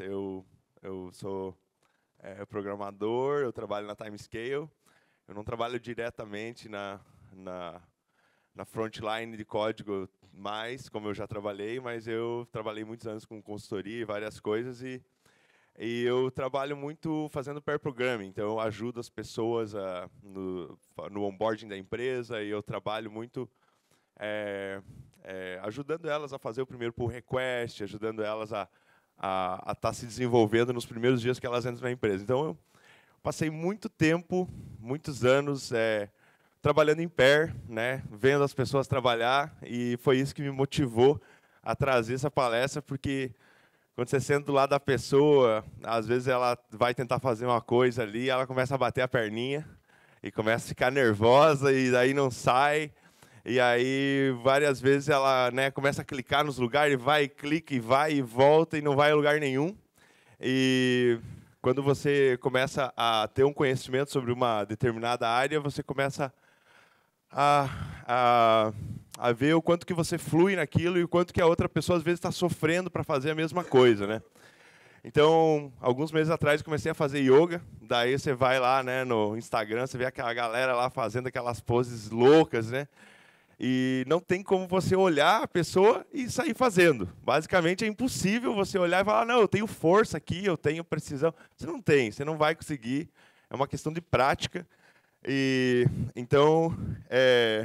eu, eu sou é, programador, eu trabalho na Timescale, eu não trabalho diretamente na, na, na frontline de código mais, como eu já trabalhei, mas eu trabalhei muitos anos com consultoria e várias coisas, e, e eu trabalho muito fazendo pair programming, então eu ajudo as pessoas a, no, no onboarding da empresa, e eu trabalho muito... É, é, ajudando elas a fazer o primeiro pull request, ajudando elas a a estar tá se desenvolvendo nos primeiros dias que elas entram na empresa. Então, eu passei muito tempo, muitos anos, é, trabalhando em pé, né, vendo as pessoas trabalhar, e foi isso que me motivou a trazer essa palestra, porque quando você senta do lado da pessoa, às vezes ela vai tentar fazer uma coisa ali, ela começa a bater a perninha e começa a ficar nervosa e daí não sai. E aí, várias vezes ela né, começa a clicar nos lugares, vai, clica e vai e volta e não vai a lugar nenhum. E quando você começa a ter um conhecimento sobre uma determinada área, você começa a, a, a ver o quanto que você flui naquilo e o quanto que a outra pessoa às vezes está sofrendo para fazer a mesma coisa, né? Então, alguns meses atrás comecei a fazer yoga. Daí você vai lá, né, no Instagram, você vê aquela galera lá fazendo aquelas poses loucas, né? E não tem como você olhar a pessoa e sair fazendo. Basicamente é impossível você olhar e falar: não, eu tenho força aqui, eu tenho precisão. Você não tem, você não vai conseguir. É uma questão de prática. E então é,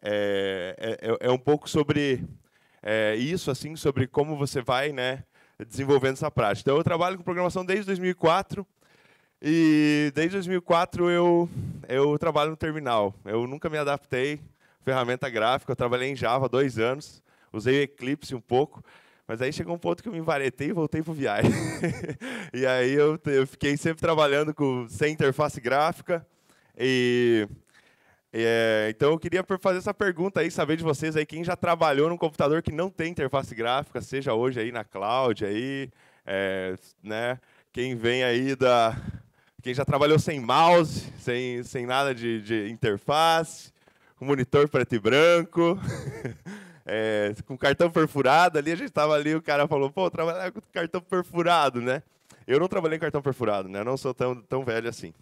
é, é, é, é um pouco sobre é, isso, assim, sobre como você vai, né, desenvolvendo essa prática. Então, eu trabalho com programação desde 2004. E desde 2004 eu, eu trabalho no terminal. Eu nunca me adaptei ferramenta gráfica. Eu trabalhei em Java dois anos, usei o Eclipse um pouco, mas aí chegou um ponto que eu me varetei e voltei para o VI. e aí eu, eu, fiquei sempre trabalhando com, sem interface gráfica. E, e é, então eu queria fazer essa pergunta aí, saber de vocês aí, quem já trabalhou num computador que não tem interface gráfica, seja hoje aí na cloud, aí, é, né? Quem vem aí da. Quem já trabalhou sem mouse, sem, sem nada de, de interface, com monitor preto e branco, é, com cartão perfurado. Ali a gente estava ali, o cara falou, pô, trabalhar com cartão perfurado, né? Eu não trabalhei com cartão perfurado, né? Eu não sou tão, tão velho assim.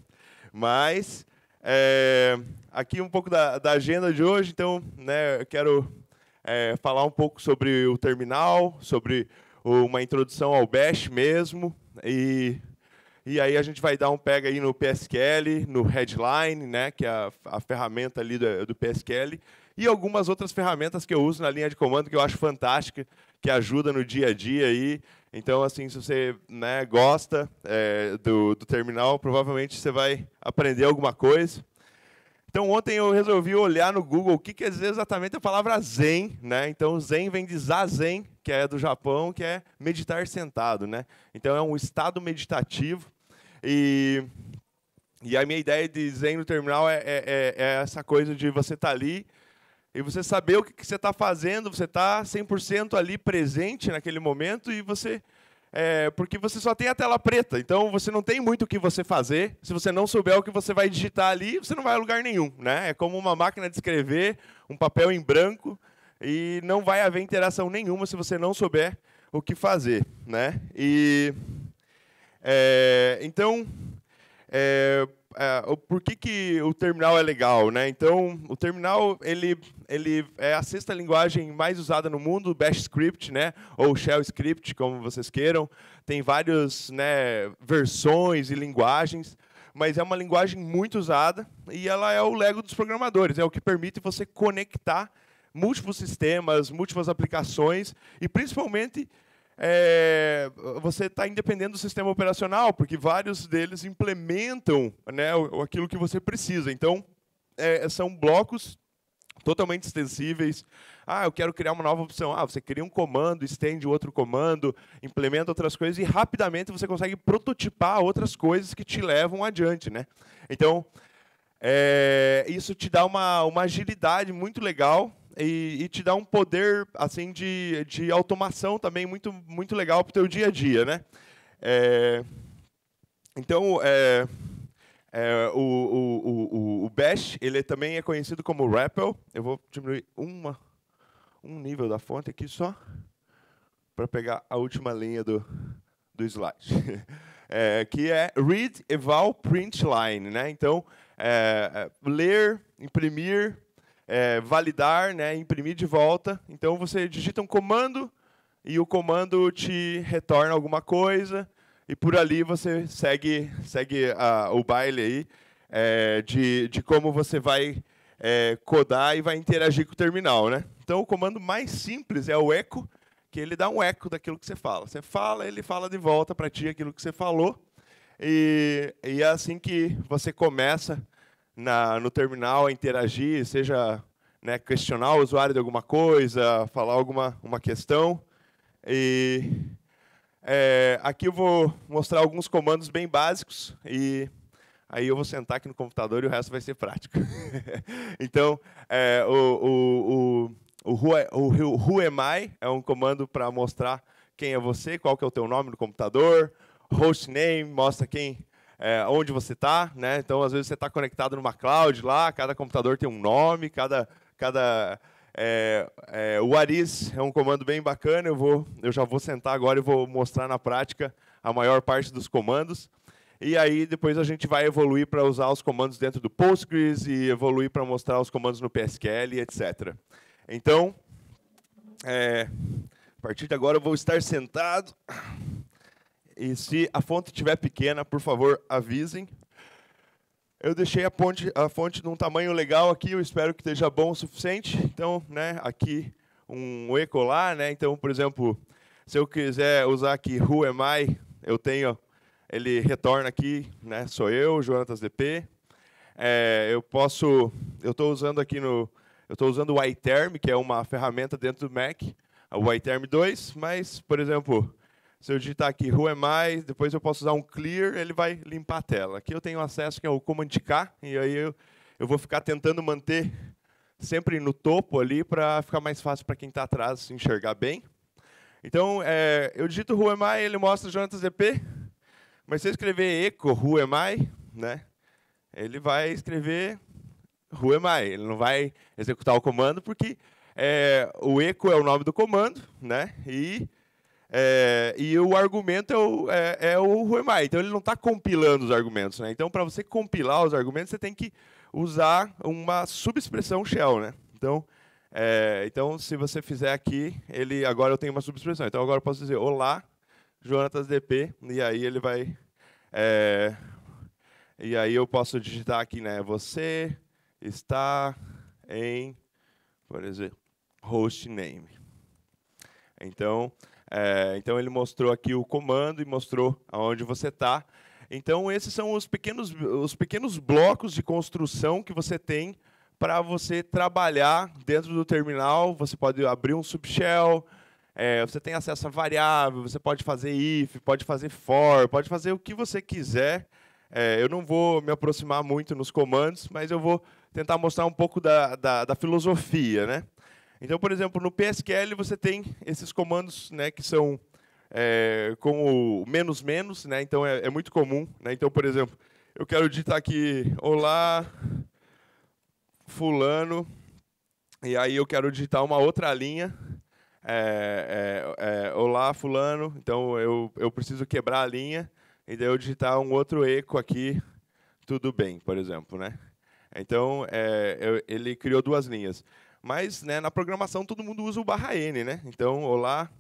Mas é, aqui um pouco da, da, agenda de hoje, então, né, eu quero é, falar um pouco sobre o terminal, sobre uma introdução ao Bash mesmo, e e aí a gente vai dar um pega aí no PSQL, no Headline, né, que é a, a ferramenta ali do, do PSQL, e algumas outras ferramentas que eu uso na linha de comando que eu acho fantástica, que ajuda no dia a dia aí. Então, assim, se você né, gosta é, do, do terminal, provavelmente você vai aprender alguma coisa. Então, ontem eu resolvi olhar no Google o que quer dizer exatamente a palavra Zen, né? Então, Zen vem de Zazen, que é do Japão, que é meditar sentado, né? Então, é um estado meditativo e, e a minha ideia de Zen no terminal é, é, é, é essa coisa de você estar tá ali e você saber o que, que você está fazendo, você está 100% ali presente naquele momento e você. É, porque você só tem a tela preta, então você não tem muito o que você fazer. Se você não souber o que você vai digitar ali, você não vai a lugar nenhum. Né? É como uma máquina de escrever, um papel em branco, e não vai haver interação nenhuma se você não souber o que fazer. Né? E é, então, é, é, por que, que o terminal é legal? Né? Então, o terminal ele, ele é a sexta linguagem mais usada no mundo, Bash Script, né? ou Shell Script, como vocês queiram. Tem várias né, versões e linguagens, mas é uma linguagem muito usada e ela é o Lego dos programadores, é o que permite você conectar múltiplos sistemas, múltiplas aplicações e, principalmente, é, você está independente do sistema operacional, porque vários deles implementam né, aquilo que você precisa. Então, é, são blocos totalmente extensíveis. Ah, eu quero criar uma nova opção. Ah, você cria um comando, estende outro comando, implementa outras coisas e rapidamente você consegue prototipar outras coisas que te levam adiante, né? Então, é, isso te dá uma, uma agilidade muito legal e, e te dá um poder assim de, de automação também muito, muito legal para o teu dia a dia, né? É, então, é, é, o, o, o, o Bash ele é também é conhecido como Rappel. Eu vou diminuir uma, um nível da fonte aqui só para pegar a última linha do, do slide, é, que é Read, Eval, Print Line. Né? Então, é, é ler, imprimir, é, validar, né, imprimir de volta. Então você digita um comando e o comando te retorna alguma coisa e por ali você segue, segue a, o baile aí é, de, de como você vai é, codar e vai interagir com o terminal, né? Então o comando mais simples é o eco que ele dá um eco daquilo que você fala. Você fala, ele fala de volta para ti aquilo que você falou e, e é assim que você começa na, no terminal a interagir, seja né, questionar o usuário de alguma coisa, falar alguma uma questão. E é, aqui eu vou mostrar alguns comandos bem básicos e aí eu vou sentar aqui no computador e o resto vai ser prático. então, é, o, o, o, o, who, é, o who am I é um comando para mostrar quem é você, qual que é o teu nome no computador, hostname mostra quem é, onde você está, né? Então, às vezes, você está conectado numa cloud lá, cada computador tem um nome, cada. cada é, é, o Aris é um comando bem bacana, eu, vou, eu já vou sentar agora e vou mostrar na prática a maior parte dos comandos. E aí depois a gente vai evoluir para usar os comandos dentro do Postgres e evoluir para mostrar os comandos no PSQL, etc. Então, é, a partir de agora eu vou estar sentado. E se a fonte estiver pequena, por favor, avisem. Eu deixei a, ponte, a fonte num tamanho legal aqui, eu espero que esteja bom o suficiente. Então, né, aqui um ecolar, né? Então, por exemplo, se eu quiser usar aqui Who am I, eu tenho, ele retorna aqui, né? Sou eu, Jonatas DP. É, eu posso, eu estou usando aqui no, eu estou usando o iTerm, que é uma ferramenta dentro do Mac, o iTerm 2, mas, por exemplo, se eu digitar aqui who am I, depois eu posso usar um clear, ele vai limpar a tela. Aqui eu tenho acesso que é o command K, e aí eu, eu vou ficar tentando manter sempre no topo ali para ficar mais fácil para quem está atrás enxergar bem. Então, é, eu digito who am I, ele mostra Jonathan ZP, mas se eu escrever echo who am I, né, ele vai escrever who am I, ele não vai executar o comando, porque é, o echo é o nome do comando, né, e é, e o argumento é o, é, é o Ruemar. Então ele não está compilando os argumentos, né? Então, para você compilar os argumentos, você tem que usar uma subexpressão shell, né? Então, é, então se você fizer aqui, ele agora eu tenho uma subexpressão. Então agora eu posso dizer olá, Jonatas DP, e aí ele vai. É, e aí eu posso digitar aqui, né? Você está em, por exemplo, host name. Então, é, então ele mostrou aqui o comando e mostrou aonde você está. Então esses são os pequenos, os pequenos blocos de construção que você tem para você trabalhar dentro do terminal. Você pode abrir um subshell, é, você tem acesso a variável, você pode fazer if, pode fazer for, pode fazer o que você quiser. É, eu não vou me aproximar muito nos comandos, mas eu vou tentar mostrar um pouco da, da, da filosofia, né? Então, por exemplo, no PSQL você tem esses comandos né, que são é, como menos menos, né? Então é, é muito comum. Né? Então, por exemplo, eu quero digitar aqui olá fulano e aí eu quero digitar uma outra linha. É, é, é olá fulano. Então eu, eu preciso quebrar a linha e daí eu digitar um outro eco aqui. Tudo bem, por exemplo, né? Então é, eu, ele criou duas linhas. Mas né, na programação todo mundo usa o barra N, né? Então, olá,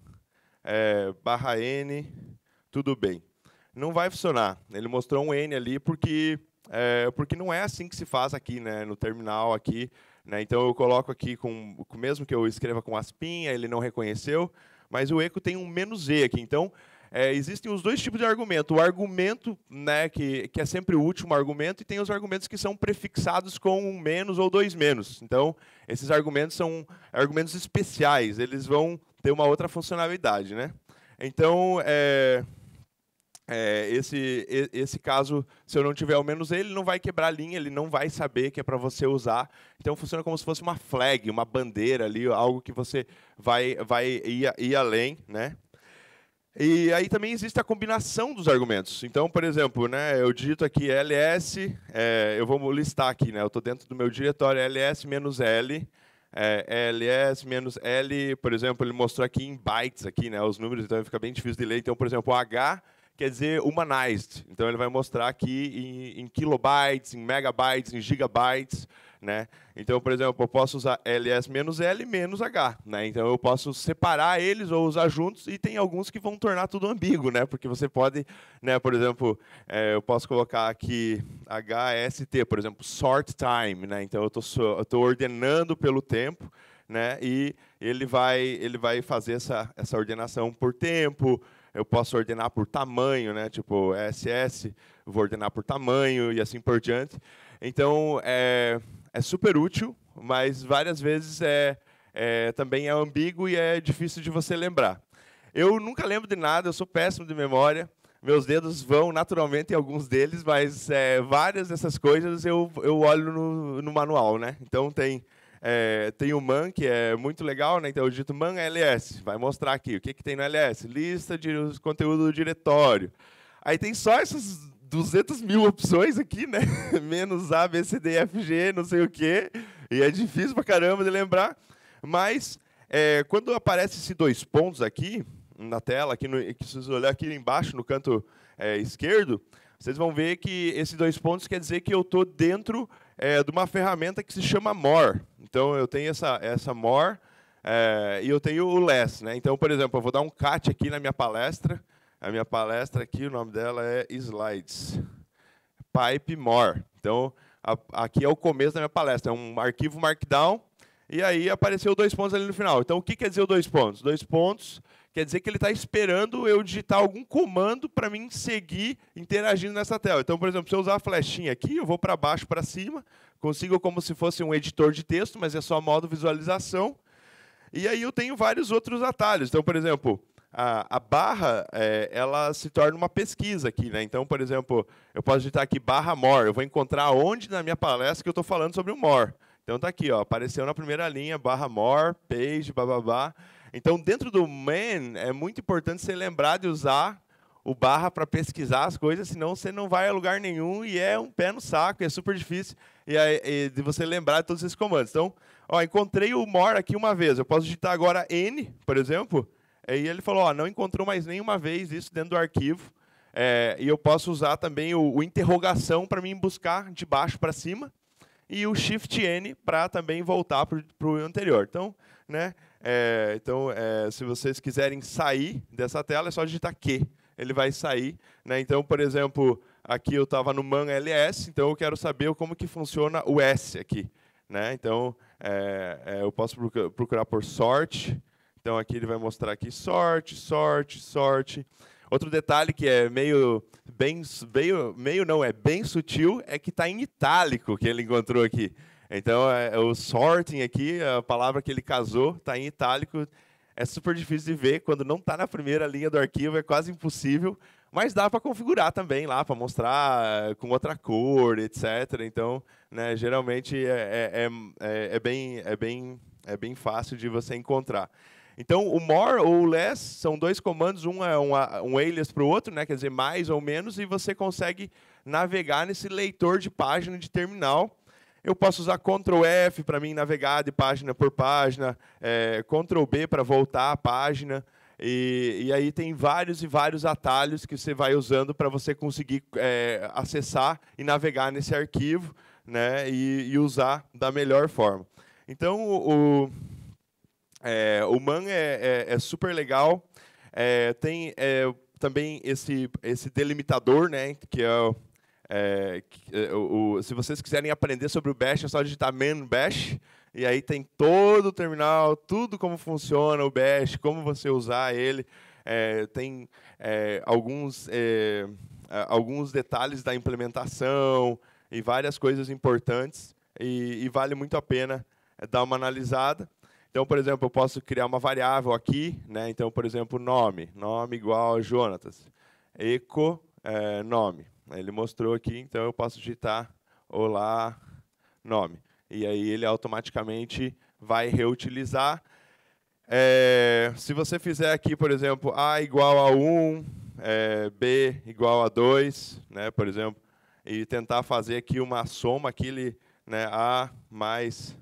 é, barra N, tudo bem. Não vai funcionar. Ele mostrou um N ali porque, é, porque não é assim que se faz aqui, né? No terminal aqui. Né? Então eu coloco aqui com. Mesmo que eu escreva com aspinha, ele não reconheceu. Mas o eco tem um menos E aqui. Então, é, existem os dois tipos de argumento. O argumento, né, que, que é sempre o último argumento, e tem os argumentos que são prefixados com um menos ou dois menos. Então, esses argumentos são argumentos especiais, eles vão ter uma outra funcionalidade. Né? Então, é, é, esse, esse caso, se eu não tiver ao menos ele, não vai quebrar a linha, ele não vai saber que é para você usar. Então funciona como se fosse uma flag, uma bandeira ali, algo que você vai, vai ir, ir além, né? E aí também existe a combinação dos argumentos. Então, por exemplo, né, eu digito aqui ls, é, eu vou listar aqui, né, eu estou dentro do meu diretório ls-l, é, ls menos l, por exemplo, ele mostrou aqui em bytes aqui, né, os números, então fica bem difícil de ler. Então, por exemplo, h quer dizer humanized. Então ele vai mostrar aqui em, em kilobytes, em megabytes, em gigabytes. Né? Então, por exemplo, eu posso usar ls menos l menos h, né? Então eu posso separar eles ou usar juntos e tem alguns que vão tornar tudo ambíguo, né? Porque você pode, né? Por exemplo, é, eu posso colocar aqui hst, por exemplo, sort time, né? Então eu estou ordenando pelo tempo, né? E ele vai ele vai fazer essa essa ordenação por tempo. Eu posso ordenar por tamanho, né? Tipo ss, vou ordenar por tamanho e assim por diante. Então, é, é super útil, mas várias vezes é, é, também é ambíguo e é difícil de você lembrar. Eu nunca lembro de nada, eu sou péssimo de memória. Meus dedos vão naturalmente em alguns deles, mas é, várias dessas coisas eu, eu olho no, no manual, né? Então tem é, tem o man, que é muito legal, né? Então eu digito man ls, vai mostrar aqui o que, que tem no ls, lista de conteúdo do diretório. Aí tem só essas 200 mil opções aqui, né? Menos A, B, C, D, F, G, não sei o quê. E é difícil pra caramba de lembrar. Mas é, quando aparece esses dois pontos aqui na tela, aqui no, que vocês olharem aqui embaixo no canto é, esquerdo, vocês vão ver que esses dois pontos quer dizer que eu estou dentro é, de uma ferramenta que se chama more. Então eu tenho essa, essa more é, e eu tenho o less. Né? Então, por exemplo, eu vou dar um cat aqui na minha palestra a minha palestra aqui, o nome dela é Slides, Pipe More. Então, a, aqui é o começo da minha palestra, é um arquivo Markdown, e aí apareceu dois pontos ali no final. Então, o que quer dizer o dois pontos? Dois pontos quer dizer que ele está esperando eu digitar algum comando para mim seguir interagindo nessa tela. Então, por exemplo, se eu usar a flechinha aqui, eu vou para baixo, para cima, consigo como se fosse um editor de texto, mas é só modo visualização. E aí eu tenho vários outros atalhos. Então, por exemplo, a, a barra é, ela se torna uma pesquisa aqui, né? Então, por exemplo, eu posso digitar aqui barra mor, eu vou encontrar onde na minha palestra que eu estou falando sobre o mor. Então tá aqui, ó, apareceu na primeira linha barra mor, page, bababá. Então, dentro do man, é muito importante você lembrar de usar o barra para pesquisar as coisas, senão você não vai a lugar nenhum e é um pé no saco, é super difícil e, e de você lembrar de todos esses comandos. Então, ó, encontrei o mor aqui uma vez, eu posso digitar agora n, por exemplo, e ele falou: ó, não encontrou mais nenhuma vez isso dentro do arquivo. É, e eu posso usar também o, o interrogação para mim buscar de baixo para cima e o Shift N para também voltar para o anterior. Então, né? É, então, é, se vocês quiserem sair dessa tela, é só digitar Q. Ele vai sair. Né? Então, por exemplo, aqui eu estava no man ls, então eu quero saber como que funciona o s aqui. Né? Então, é, é eu posso procurar por sort então aqui ele vai mostrar aqui sorte, sorte, sorte. Outro detalhe que é meio bem meio, meio não é bem sutil é que está em itálico que ele encontrou aqui. Então é, é, o sorting aqui, a palavra que ele casou, está em itálico. É super difícil de ver quando não está na primeira linha do arquivo, é quase impossível. Mas dá para configurar também lá, para mostrar eh, com outra cor, etc. Então, né, geralmente é, é, é, é, bem, é, bem, é bem fácil de você encontrar. Então, o more ou o less são dois comandos, um é um, um alias para o outro, né? quer dizer, mais ou menos, e você consegue navegar nesse leitor de página de terminal. Eu posso usar Ctrl F para mim navegar de página por página, é, Ctrl B para voltar a página. E, e, aí tem vários e vários atalhos que você vai usando para você conseguir é, acessar e navegar nesse arquivo né, e, e usar da melhor forma. Então, o, é, o Man é, é, é super legal. É, tem é, também esse, esse delimitador, né? É que é, o, o, se vocês quiserem aprender sobre o Bash, é só digitar man bash. E aí tem todo o terminal, tudo como funciona o Bash, como você usar ele. tem alguns, alguns detalhes da implementação e várias coisas importantes. e, e vale muito a pena dar uma analisada. Então, por exemplo, eu posso criar uma variável aqui, né? Então, por exemplo, nome, nome igual a Jonatas, eco é, nome. Ele mostrou aqui, então eu posso digitar olá nome. E aí ele automaticamente vai reutilizar. É, se você fizer aqui, por exemplo, A igual a 1, é, eh, B igual a 2, né, por exemplo, e tentar fazer aqui uma soma, aquele né, A mais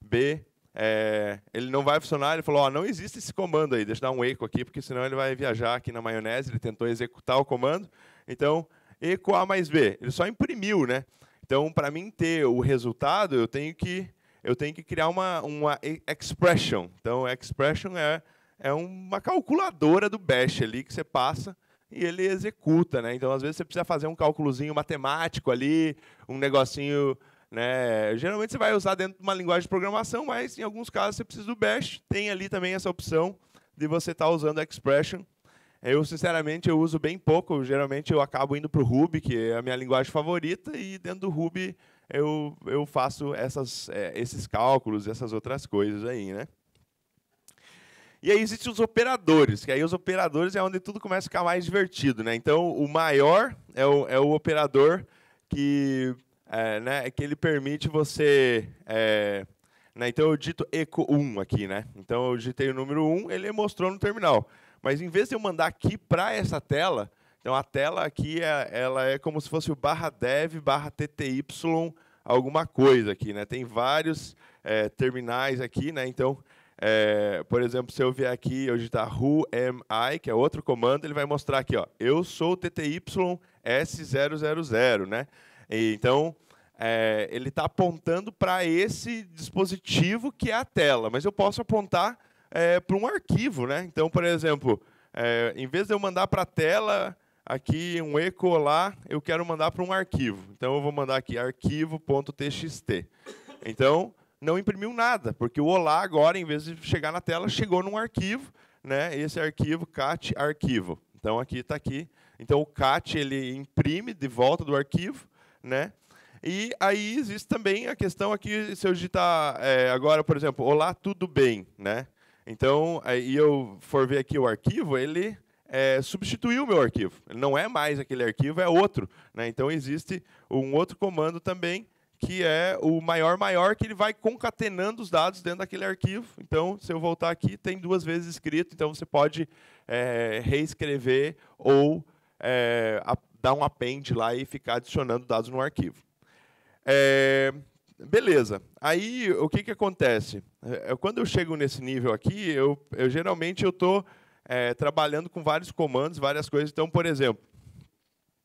B é, ele não vai funcionar. Ele falou: oh, não existe esse comando aí, deixa eu dar um eco aqui, porque senão ele vai viajar aqui na maionese. Ele tentou executar o comando, então eco A mais B. Ele só imprimiu, né? Então, para mim ter o resultado, eu tenho que eu tenho que criar uma, uma expression. Então, expression é, é uma calculadora do Bash ali que você passa e ele executa, né? Então, às vezes você precisa fazer um cálculozinho matemático ali, um negocinho né? Geralmente você vai usar dentro de uma linguagem de programação, mas em alguns casos você precisa do Bash. Tem ali também essa opção de você estar tá usando a Expression. Eu, sinceramente, eu uso bem pouco. Geralmente eu acabo indo para o Ruby, que é a minha linguagem favorita, e dentro do Ruby eu, eu faço essas, é, esses cálculos, essas outras coisas aí, né? E aí existem os operadores, que aí os operadores é onde tudo começa a ficar mais divertido, né? Então, o maior é o, é o operador que é, né, é que ele permite você. É, né, então eu dito eco 1 aqui, né? Então eu digitei o número 1, ele mostrou no terminal. Mas em vez de eu mandar aqui para essa tela, então a tela aqui é, ela é como se fosse o barra dev barra TTY alguma coisa aqui, né? Tem vários é, terminais aqui, né? Então, é, por exemplo, se eu vier aqui e eu digitar who am I, que é outro comando, ele vai mostrar aqui, ó, eu sou TTY S000, né? E, então, é, ele está apontando para esse dispositivo que é a tela, mas eu posso apontar é, para um arquivo. Né? Então, por exemplo, é, em vez de eu mandar para a tela aqui um eco lá, eu quero mandar para um arquivo. Então, eu vou mandar aqui arquivo.txt. Então, não imprimiu nada, porque o olá agora, em vez de chegar na tela, chegou num arquivo, né? esse arquivo, cat arquivo. Então, aqui está aqui. Então, o cat ele imprime de volta do arquivo, né? E aí existe também a questão aqui, se eu digitar é, agora, por exemplo, olá, tudo bem, né? Então, aí eu for ver aqui o arquivo, ele é, substituiu o meu arquivo. Ele não é mais aquele arquivo, é outro. Né? Então, existe um outro comando também, que é o maior maior, que ele vai concatenando os dados dentro daquele arquivo. Então, se eu voltar aqui, tem duas vezes escrito, então você pode é, reescrever ou é, dar um append lá e ficar adicionando dados no arquivo. É, beleza. Aí, o que, que acontece? é, é quando eu chego nesse nível aqui, eu, eu geralmente eu estou é, trabalhando com vários comandos, várias coisas. Então, por exemplo,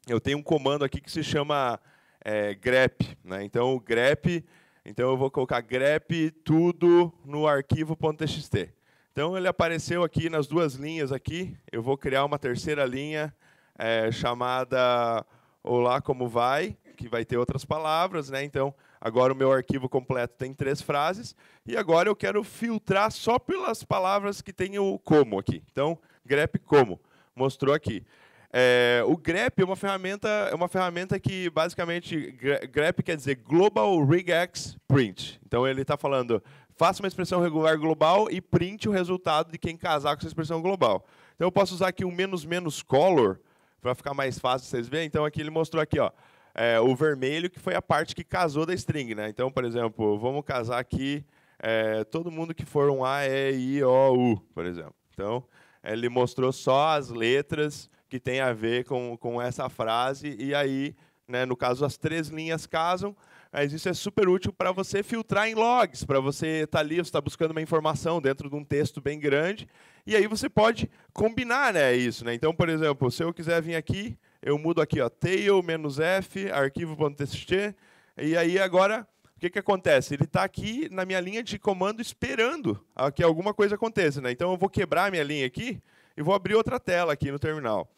eu tenho um comando aqui que se chama é, grep. Né? Então, o grep... Então, eu vou colocar grep tudo no arquivo.txt. Então, ele apareceu aqui nas duas linhas aqui. Eu vou criar uma terceira linha é, chamada Olá Como Vai, que vai ter outras palavras, né? Então, agora o meu arquivo completo tem três frases e agora eu quero filtrar só pelas palavras que tem o como aqui. Então, grep como mostrou aqui. É, o grep é uma ferramenta, é uma ferramenta que basicamente grep quer dizer Global Regex Print. Então ele está falando faça uma expressão regular global e print o resultado de quem casar com essa expressão global. Então eu posso usar aqui o menos menos color para ficar mais fácil vocês verem. Então aqui ele mostrou aqui, ó, é, o vermelho que foi a parte que casou da string, né? Então, por exemplo, vamos casar aqui é, todo mundo que for um A, E, I, O, U, por exemplo. Então, ele mostrou só as letras que tem a ver com, com essa frase e aí, né, no caso, as três linhas casam. Mas isso é super útil para você filtrar em logs, para você estar tá ali, você está buscando uma informação dentro de um texto bem grande e aí você pode combinar né, isso. Né? Então, por exemplo, se eu quiser vir aqui, eu mudo aqui, ó, tail-f, arquivo.txt, e aí agora o que, que acontece? Ele está aqui na minha linha de comando esperando que alguma coisa aconteça. Né? Então eu vou quebrar a minha linha aqui e vou abrir outra tela aqui no terminal.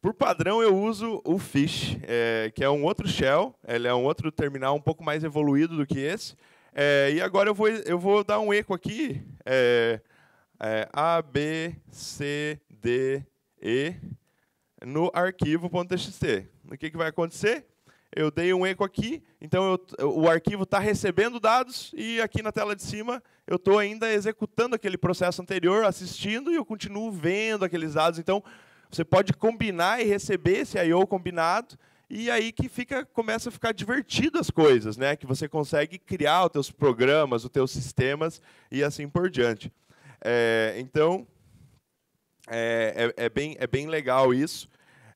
Por padrão, eu uso o Fish, é, que é um outro shell, ele é um outro terminal um pouco mais evoluído do que esse. É, e agora eu vou, eu vou dar um eco aqui, é, é, A, B, C, D, E no arquivo.txt. O que, que vai acontecer? Eu dei um eco aqui, então eu, o arquivo está recebendo dados e aqui na tela de cima eu estou ainda executando aquele processo anterior, assistindo e eu continuo vendo aqueles dados. Então você pode combinar e receber esse I/O combinado e aí que fica começa a ficar divertido as coisas, né? Que você consegue criar os teus programas, os teus sistemas e assim por diante. É, então, é, é, é, bem, é bem legal isso.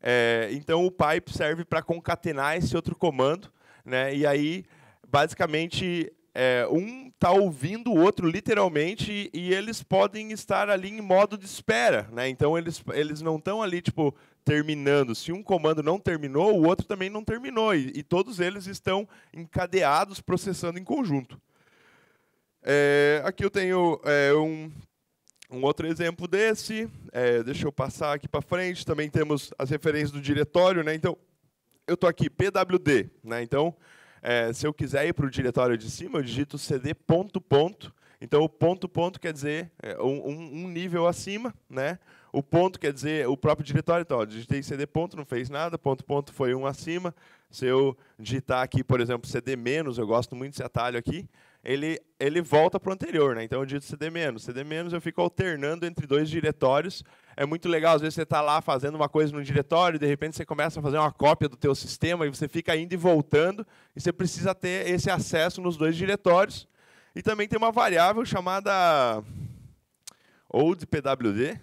É, então, o pipe serve para concatenar esse outro comando, né? E aí, basicamente, é, um está ouvindo o outro literalmente e, e, eles podem estar ali em modo de espera, né? Então, eles, eles não estão ali, tipo, terminando. Se um comando não terminou, o outro também não terminou. E, e todos eles estão encadeados, processando em conjunto. É, aqui eu tenho é, um um outro exemplo desse, é, deixa eu passar aqui para frente, também temos as referências do diretório, né? Então, eu estou aqui, PWD, né? Então, é, se eu quiser ir para o diretório de cima, eu digito cd ponto ponto. Então, o ponto ponto quer dizer é, um, um, nível acima, né? O ponto quer dizer o próprio diretório. Então, ó, digitei cd ponto, não fez nada. Ponto ponto foi um acima. Se eu digitar aqui, por exemplo, cd menos, eu gosto muito desse atalho aqui ele, ele volta para o anterior, né? Então eu digito CD-, CD- eu fico alternando entre dois diretórios. É muito legal, às vezes você está lá fazendo uma coisa no diretório, de repente você começa a fazer uma cópia do teu sistema e você fica indo e voltando, e você precisa ter esse acesso nos dois diretórios. E também tem uma variável chamada oldpwd, pwd,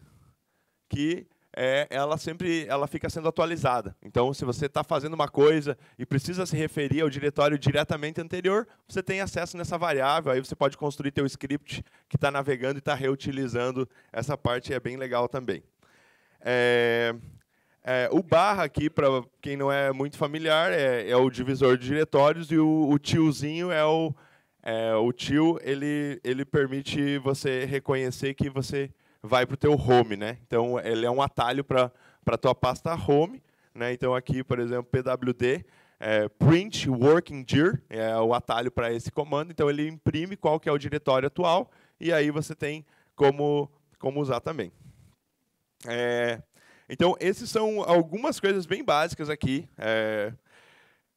que é, ela sempre ela fica sendo atualizada. Então, se você está fazendo uma coisa e precisa se referir ao diretório diretamente anterior, você tem acesso nessa variável. Aí você pode construir seu script que está navegando e está reutilizando. Essa parte é bem legal também. É, é, o barra aqui, para quem não é muito familiar, é, é, o divisor de diretórios e o, o tiozinho é o, é, o tio, ele, ele permite você reconhecer que você vai para o teu home, né? Então ele é um atalho para para tua pasta home, né? Então aqui, por exemplo, pwd é, print working dir é o atalho para esse comando. Então ele imprime qual que é o diretório atual e aí você tem como como usar também. É, então esses são algumas coisas bem básicas aqui. É,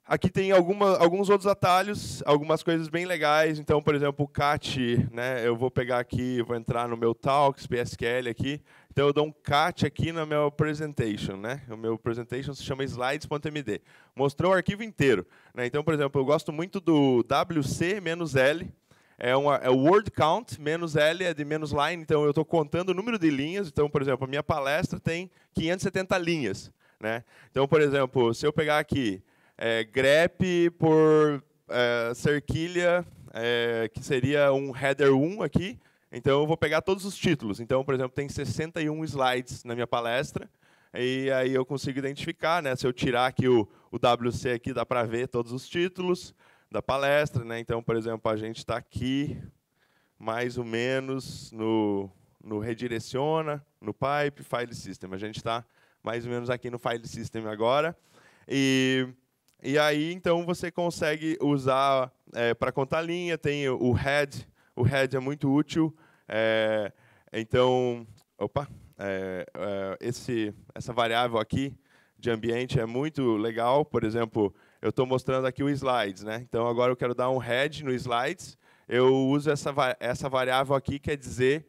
Aqui tem alguma, alguns outros atalhos, algumas coisas bem legais. Então, por exemplo, o cat, né? Eu vou pegar aqui, vou entrar no meu Talks, PSQL aqui. Então, eu dou um cat aqui na minha presentation, né? O meu presentation se chama slides.md. Mostrou o arquivo inteiro. Né? Então, por exemplo, eu gosto muito do wc-l, é, uma, é word count, menos L é de menos line, então eu estou contando o número de linhas. Então, por exemplo, a minha palestra tem 570 linhas. Né? Então, por exemplo, se eu pegar aqui é, grep por é, cerquilha, é, que seria um header 1 aqui. Então, eu vou pegar todos os títulos. Então, por exemplo, tem 61 slides na minha palestra, e aí eu consigo identificar, né? Se eu tirar aqui o, o WC aqui, dá para ver todos os títulos da palestra, né? Então, por exemplo, a gente está aqui mais ou menos no, no redireciona, no pipe, file system. A gente está mais ou menos aqui no file system agora. E e aí, então, você consegue usar é, eh, para contar linha, tem o head, o head é muito útil. É, então, opa, é, esse, essa variável aqui de ambiente é muito legal. Por exemplo, eu estou mostrando aqui o slides. Né? Então, agora eu quero dar um head no slides. Eu uso essa, essa variável aqui, quer dizer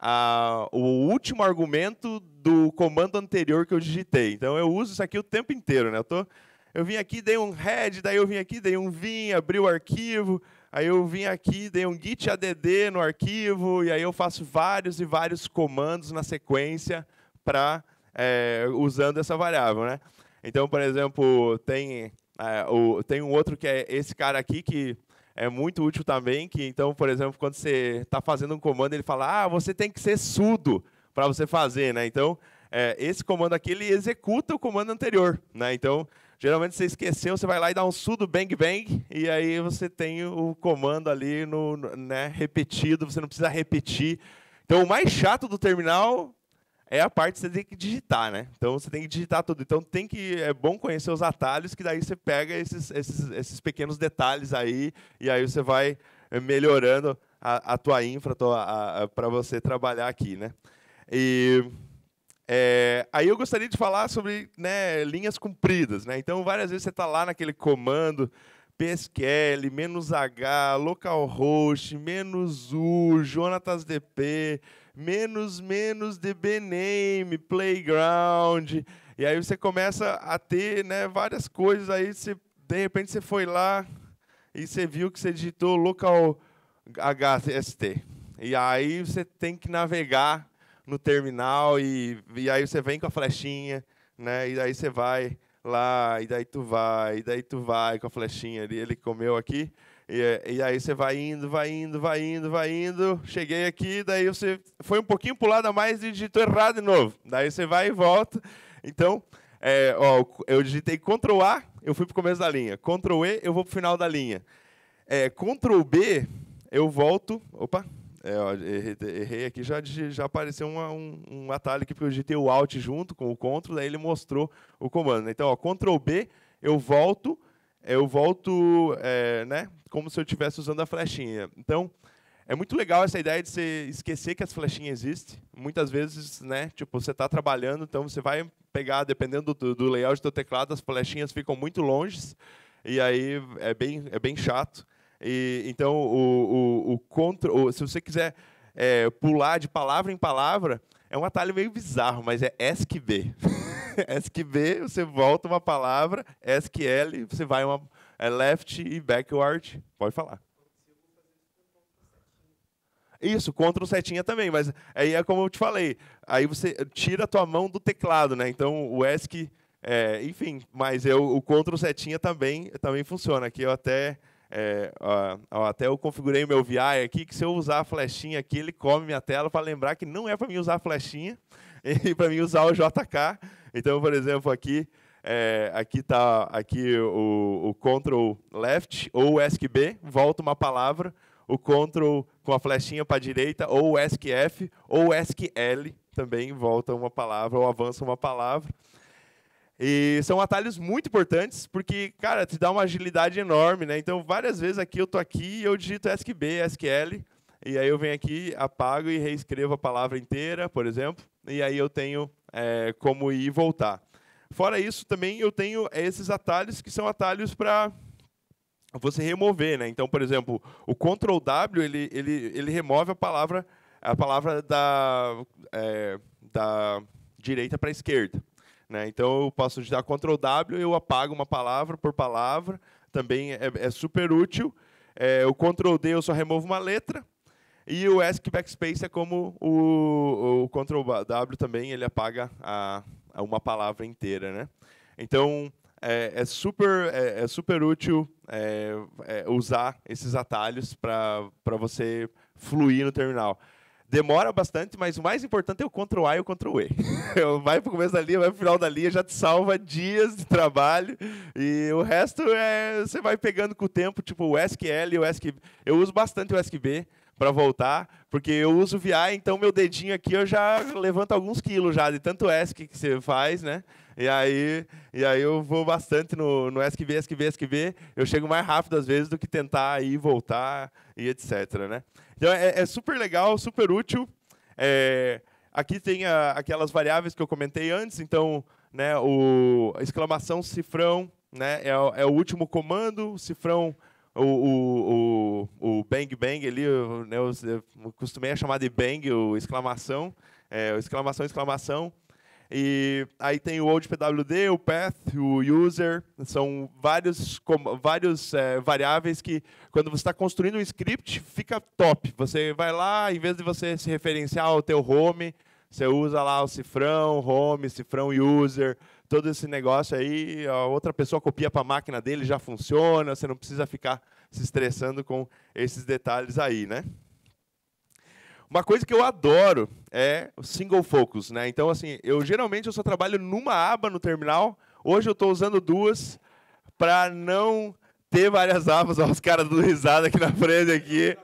a, o último argumento do comando anterior que eu digitei. Então, eu uso isso aqui o tempo inteiro. Né? Eu estou eu vim aqui, dei um head, daí eu vim aqui, dei um vim, abri o arquivo, aí eu vim aqui, dei um git add no arquivo, e aí eu faço vários e vários comandos na sequência para é, usando essa variável, né? Então, por exemplo, tem é, o, tem um outro que é esse cara aqui que é muito útil também, que então, por exemplo, quando você está fazendo um comando, ele fala, ah, você tem que ser sudo para você fazer, né? Então, é, esse comando aqui, ele executa o comando anterior, né? Então, Geralmente você esqueceu, você vai lá e dá um sudo bang bang e aí você tem o comando ali no, né, repetido, você não precisa repetir. Então o mais chato do terminal é a parte que você tem que digitar, né? Então você tem que digitar tudo. Então tem que é bom conhecer os atalhos que daí você pega esses, esses, esses pequenos detalhes aí e aí você vai eh, melhorando a, a tua infra para você trabalhar aqui, né? E é, aí eu gostaria de falar sobre né, linhas compridas, né? Então, várias vezes você está lá naquele comando PSQL, menos H, localhost, menos U, Jonatas DP, menos, menos DBName, playground. E aí você começa a ter né, várias coisas. Aí você, de repente você foi lá e você viu que você digitou local HST. E aí você tem que navegar no terminal e, e aí você vem com a flechinha, né? E aí você vai lá, e daí tu vai, e daí tu vai com a flechinha ali, ele comeu aqui. E, e aí você vai indo, vai indo, vai indo, vai indo. Cheguei aqui, daí você foi um pouquinho pulado lado a mais e digitou errado de novo. Daí você vai e volta. Então, é, ó, eu digitei Ctrl A, eu fui pro começo da linha. Ctrl E, eu vou pro final da linha. É, Ctrl B, eu volto. Opa! É, ó, errei, errei, aqui, já, já apareceu uma, um, um atalho aqui, porque eu digitei o Alt junto com o Ctrl, daí ele mostrou o comando. Então, ó, Ctrl B, eu volto, eu volto é, né, como se eu estivesse usando a flechinha. Então, é muito legal essa ideia de você esquecer que as flechinhas existem. Muitas vezes, né, tipo, você está trabalhando, então você vai pegar, dependendo do, do layout do teu teclado, as flechinhas ficam muito longe, e aí é bem, é bem chato. E, então, o, o, o, contra, o, se você quiser é, pular de palavra em palavra, é um atalho meio bizarro, mas é ESC-B. ESC-B, você volta uma palavra, ESC-L, você vai uma é left e backward. Pode falar. Isso, Ctrl setinha também, mas aí é como eu te falei, aí você tira a tua mão do teclado, né? Então o ESC, é, enfim, mas eu, o Ctrl setinha também, também funciona. Aqui eu até é, ó, ó, até eu configurei o meu VI aqui, que se eu usar a flechinha aqui, ele come minha tela para lembrar que não é para mim usar a flechinha e para mim usar o JK. Então, por exemplo, aqui é, aqui está aqui o, o Ctrl Left ou ESC B, volta uma palavra, o Ctrl com a flechinha para a direita, ou ESC F, ou ESC L, também volta uma palavra, ou avança uma palavra. E são atalhos muito importantes, porque, cara, te dá uma agilidade enorme, né? Então, várias vezes aqui eu tô aqui e eu digito SQB, SQL, e aí eu venho aqui, apago e reescrevo a palavra inteira, por exemplo, e aí eu tenho é, como ir e voltar. Fora isso, também eu tenho esses atalhos que são atalhos para você remover, né? Então, por exemplo, o Ctrl W ele, ele, ele remove a palavra a palavra da, é, da direita para a esquerda. Né? Então eu posso digitar Ctrl W, eu apago uma palavra por palavra, também é, é, é super útil. É, o Ctrl D eu só removo uma letra. E o ESC Backspace é como o, o Ctrl W também, ele apaga a, a uma palavra inteira. Né? Então é, é super, é, é super útil é, usar esses atalhos para você fluir no terminal demora bastante, mas o mais importante é o Ctrl A e o Ctrl E. vai pro começo da linha, vai pro final da linha, já te salva dias de trabalho. E o resto é você vai pegando com o tempo, tipo o SQL e o SQB. Eu uso bastante o SQB para voltar, porque eu uso VI, então meu dedinho aqui eu já levanto alguns quilos já de tanto ESC que você faz, né? E aí, e aí eu vou bastante no, no SQB, SQB, SQB. Eu chego mais rápido às vezes do que tentar ir voltar e etc, né? Então é, é super legal, super útil. É, aqui tem a, aquelas variáveis que eu comentei antes, então né, o exclamação cifrão né, é, é o último comando, o cifrão o, o, o, bang bang ali, eu, né, eu, eu costumei chamar de bang, o exclamação, é, exclamação, exclamação. E aí tem o old pwd, o path, o user, são vários, com, vários é, variáveis que, quando você está construindo um script, fica top. Você vai lá, em vez de você se referenciar ao teu home, você usa lá o cifrão, home, cifrão user, todo esse negócio aí, a outra pessoa copia para a máquina dele, já funciona, você não precisa ficar se estressando com esses detalhes aí, né? Uma coisa que eu adoro é single focus, né? Então, assim, eu geralmente eu só trabalho numa aba no terminal. Hoje eu estou usando duas para não ter várias abas. Olha os caras do risada aqui na frente aqui.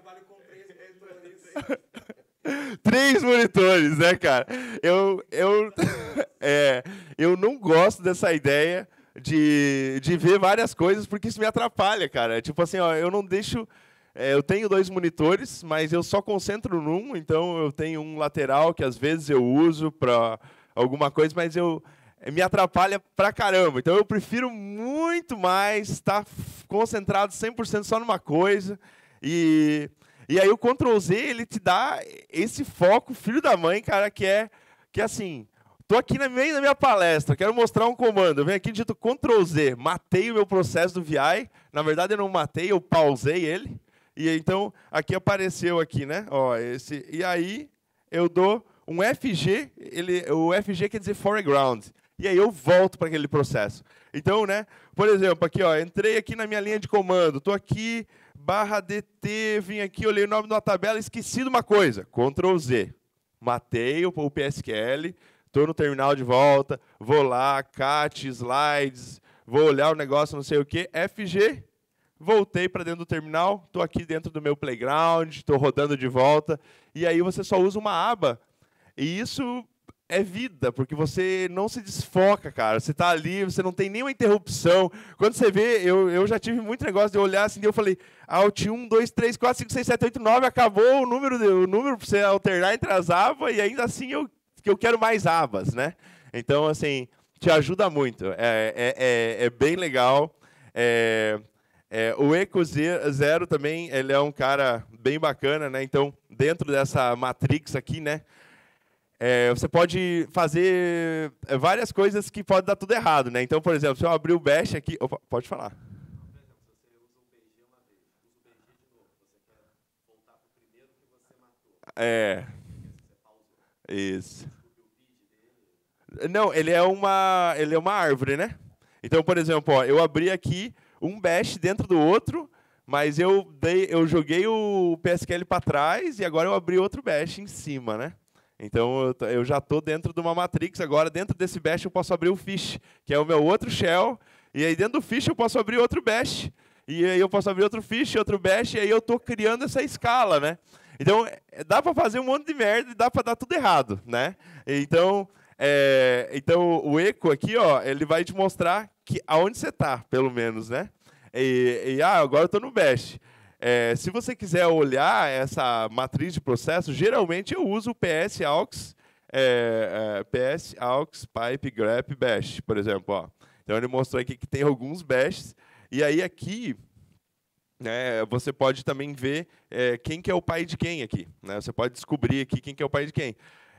Três monitores, né, cara? Eu, eu, é, eu não gosto dessa ideia de, de ver várias coisas, porque isso me atrapalha, cara. Tipo assim, ó, eu não deixo é, eu tenho dois monitores, mas eu só concentro num, então eu tenho um lateral que às vezes eu uso para alguma coisa, mas eu é, me atrapalha pra caramba. Então eu prefiro muito mais estar tá concentrado 100% só numa coisa. E, e aí o Ctrl Z, ele te dá esse foco, filho da mãe, cara, que é que é assim, tô aqui na minha, na minha palestra, quero mostrar um comando. Eu venho aqui e digito Ctrl Z, matei o meu processo do VI. Na verdade eu não matei, eu pausei ele. E então aqui apareceu aqui, né? Ó, esse. E aí eu dou um FG, ele, o FG quer dizer foreground. E aí eu volto para aquele processo. Então, né? Por exemplo, aqui, ó, entrei aqui na minha linha de comando, estou aqui barra DT, vim aqui, olhei o nome de uma tabela, esqueci de uma coisa. Ctrl Z. Matei o, o PSQL, estou no terminal de volta, vou lá, cat, slides, vou olhar o negócio, não sei o quê, FG, voltei para dentro do terminal, estou aqui dentro do meu playground, estou rodando de volta, e aí você só usa uma aba. E isso é vida, porque você não se desfoca, cara. Você está ali, você não tem nenhuma interrupção. Quando você vê, eu, eu já tive muito negócio de olhar assim, e eu falei, Alt 1, 2, 3, 4, 5, 6, 7, 8, 9, acabou o número, o número para você alternar entre as abas, e ainda assim eu, eu quero mais abas, né? Então, assim, te ajuda muito. É, é, é, é bem legal. É, é, o Eco Zero também, ele é um cara bem bacana, né? Então, dentro dessa matrix aqui, né? É, você pode fazer é, várias coisas que pode dar tudo errado, né? Então, por exemplo, se eu abrir o Bash aqui... Opa, pode falar. É. Isso. Não, ele é uma, ele é uma árvore, né? Então, por exemplo, ó, eu abri aqui, um bash dentro do outro, mas eu, dei, eu joguei o PSQL para trás e agora eu abri outro bash em cima, né? Então eu, já estou dentro de uma matrix. Agora, dentro desse bash, eu posso abrir o fish, que é o meu outro shell. E aí, dentro do fish, eu posso abrir outro bash. E aí, eu posso abrir outro fish, outro bash. E aí, eu estou criando essa escala, né? Então, dá para fazer um monte de merda e dá para dar tudo errado, né? Então, é, então, o eco aqui, ó, ele vai te mostrar que aonde você está, pelo menos, né? E, e ah, agora eu estou no Bash. É, se você quiser olhar essa matriz de processo, geralmente eu uso o PS aux, é, é, PS aux pipe grep bash, por exemplo. Ó. Então ele mostrou aqui que tem alguns bashes. E aí aqui né, você pode também ver é, quem que é o pai de quem aqui. Né? Você pode descobrir aqui quem que é o pai de quem.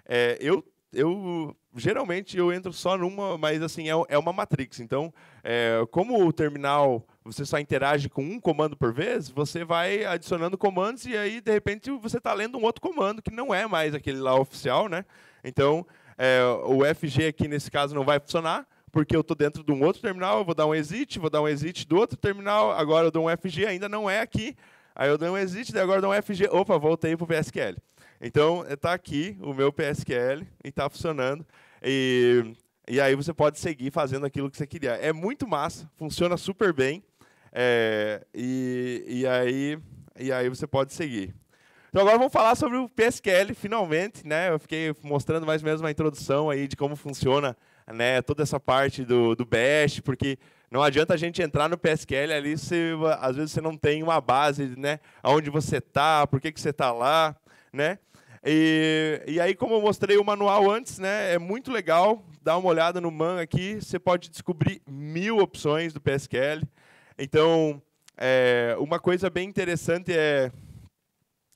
É, eu eu geralmente eu entro só numa, mas assim, é, é uma matrix. Então, é, como o terminal você só interage com um comando por vez, você vai adicionando comandos e aí, de repente, você está lendo um outro comando que não é mais aquele lá oficial, né? Então, é, o FG aqui nesse caso não vai funcionar, porque eu estou dentro de um outro terminal, eu vou dar um exit, vou dar um exit do outro terminal, agora eu dou um FG, ainda não é aqui, aí eu dou um exit, e agora eu dou um FG, opa, voltei para o VSQL. Então, está eh, aqui o meu PSQL e está funcionando. E, e aí você pode seguir fazendo aquilo que você queria. É muito massa, funciona super bem. É, e, e, aí, e aí você pode seguir. Então agora vamos falar sobre o PSQL, finalmente, né? Eu fiquei mostrando mais ou menos uma introdução aí de como funciona né, toda essa parte do, do Bash, porque não adianta a gente entrar no PSQL ali se às vezes você não tem uma base, né? Aonde você está, por que, que você está lá, né? E, e aí, como eu mostrei o manual antes, né, é muito legal. Dá uma olhada no MAN aqui, você pode descobrir mil opções do PSQL. Então, é, uma coisa bem interessante é,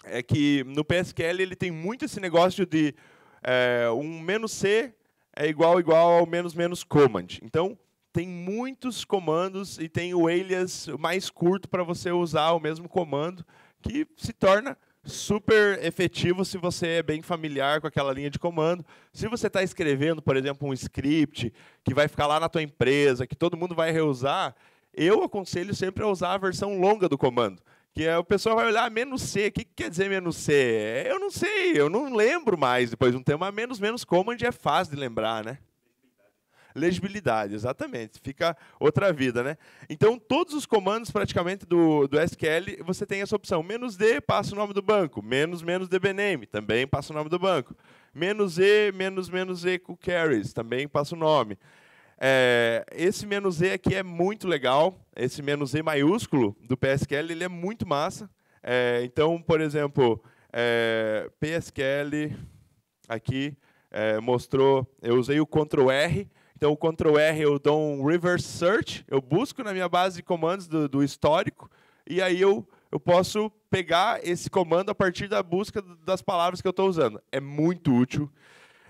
é que no PSQL ele tem muito esse negócio de é, um menos C é igual igual ao menos menos command. Então, tem muitos comandos e tem o alias mais curto para você usar o mesmo comando, que se torna super efetivo se você é bem familiar com aquela linha de comando. Se você está escrevendo, por exemplo, um script que vai ficar lá na tua empresa, que todo mundo vai reusar, eu aconselho sempre a usar a versão longa do comando. Que é, o pessoal vai olhar ah, menos C. O que, que quer dizer menos C? Eu não sei, eu não lembro mais depois de um tema. Menos menos command é fácil de lembrar, né? legibilidade, exatamente. Fica outra vida, né? Então, todos os comandos praticamente do, do SQL, você tem essa opção. Menos D, passa o nome do banco. Menos, menos DBName, também passa o nome do banco. Menos E, menos, menos E com carries, também passa o nome. É, esse menos E aqui é muito legal. Esse menos E maiúsculo do PSQL, ele é muito massa. É, então, por exemplo, é, PSQL aqui é, mostrou, eu usei o Ctrl R então, Ctrl R eu dou um reverse search, eu busco na minha base de comandos do, do histórico, e aí eu, eu posso pegar esse comando a partir da busca das palavras que eu estou usando. É muito útil.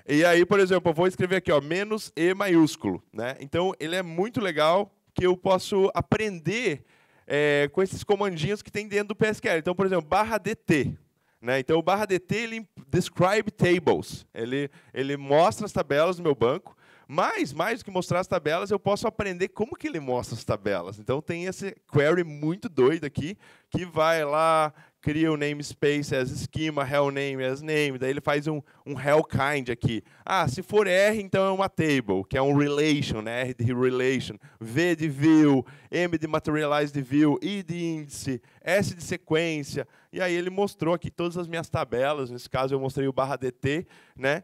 E aí, por exemplo, eu vou escrever aqui, ó, menos E maiúsculo. Né? Então, ele é muito legal que eu posso aprender é, com esses comandinhos que tem dentro do PSQL. Então, por exemplo, barra DT. Né? Então, o barra DT, ele describe tables. Ele, ele mostra as tabelas do meu banco. Mas, mais do que mostrar as tabelas, eu posso aprender como que ele mostra as tabelas. Então, tem esse query muito doido aqui, que vai lá, cria o namespace as schema, hell name as name, daí ele faz um, um hell kind aqui. Ah, se for R, então é uma table, que é um relation, né? R de relation, V de view, M de materialized view, I de índice, S de sequência. E aí ele mostrou aqui todas as minhas tabelas, nesse caso eu mostrei o barra DT, né?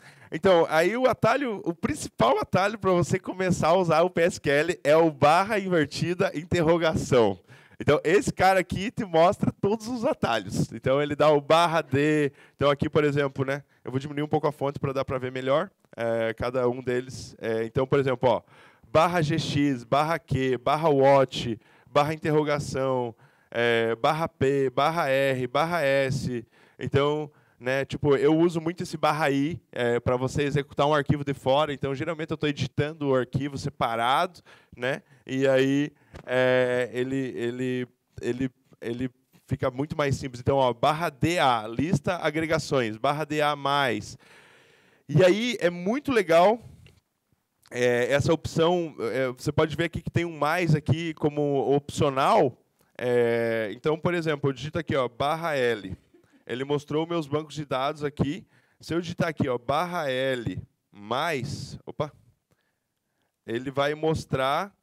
Então, aí o atalho, o principal atalho para você começar a usar o PSQL é o barra invertida interrogação. Então, esse cara aqui te mostra todos os atalhos. Então, ele dá o barra D. Então, aqui, por exemplo, né? Eu vou diminuir um pouco a fonte para dar para ver melhor é, cada um deles. É, então, por exemplo, ó, barra GX, barra Q, barra Watch, barra interrogação, é, barra P, barra R, barra S. Então, né? Tipo, eu uso muito esse barra i é, para você executar um arquivo de fora. Então, geralmente eu estou editando o arquivo separado, né? E aí é, ele, ele, ele, ele fica muito mais simples. Então, ó, barra da lista agregações, barra da mais. E aí é muito legal é, essa opção. É, você pode ver aqui que tem um mais aqui como opcional. É, então, por exemplo, eu digito aqui, ó, barra L ele mostrou meus bancos de dados aqui. Se eu digitar aqui, ó, barra L mais, opa, ele vai mostrar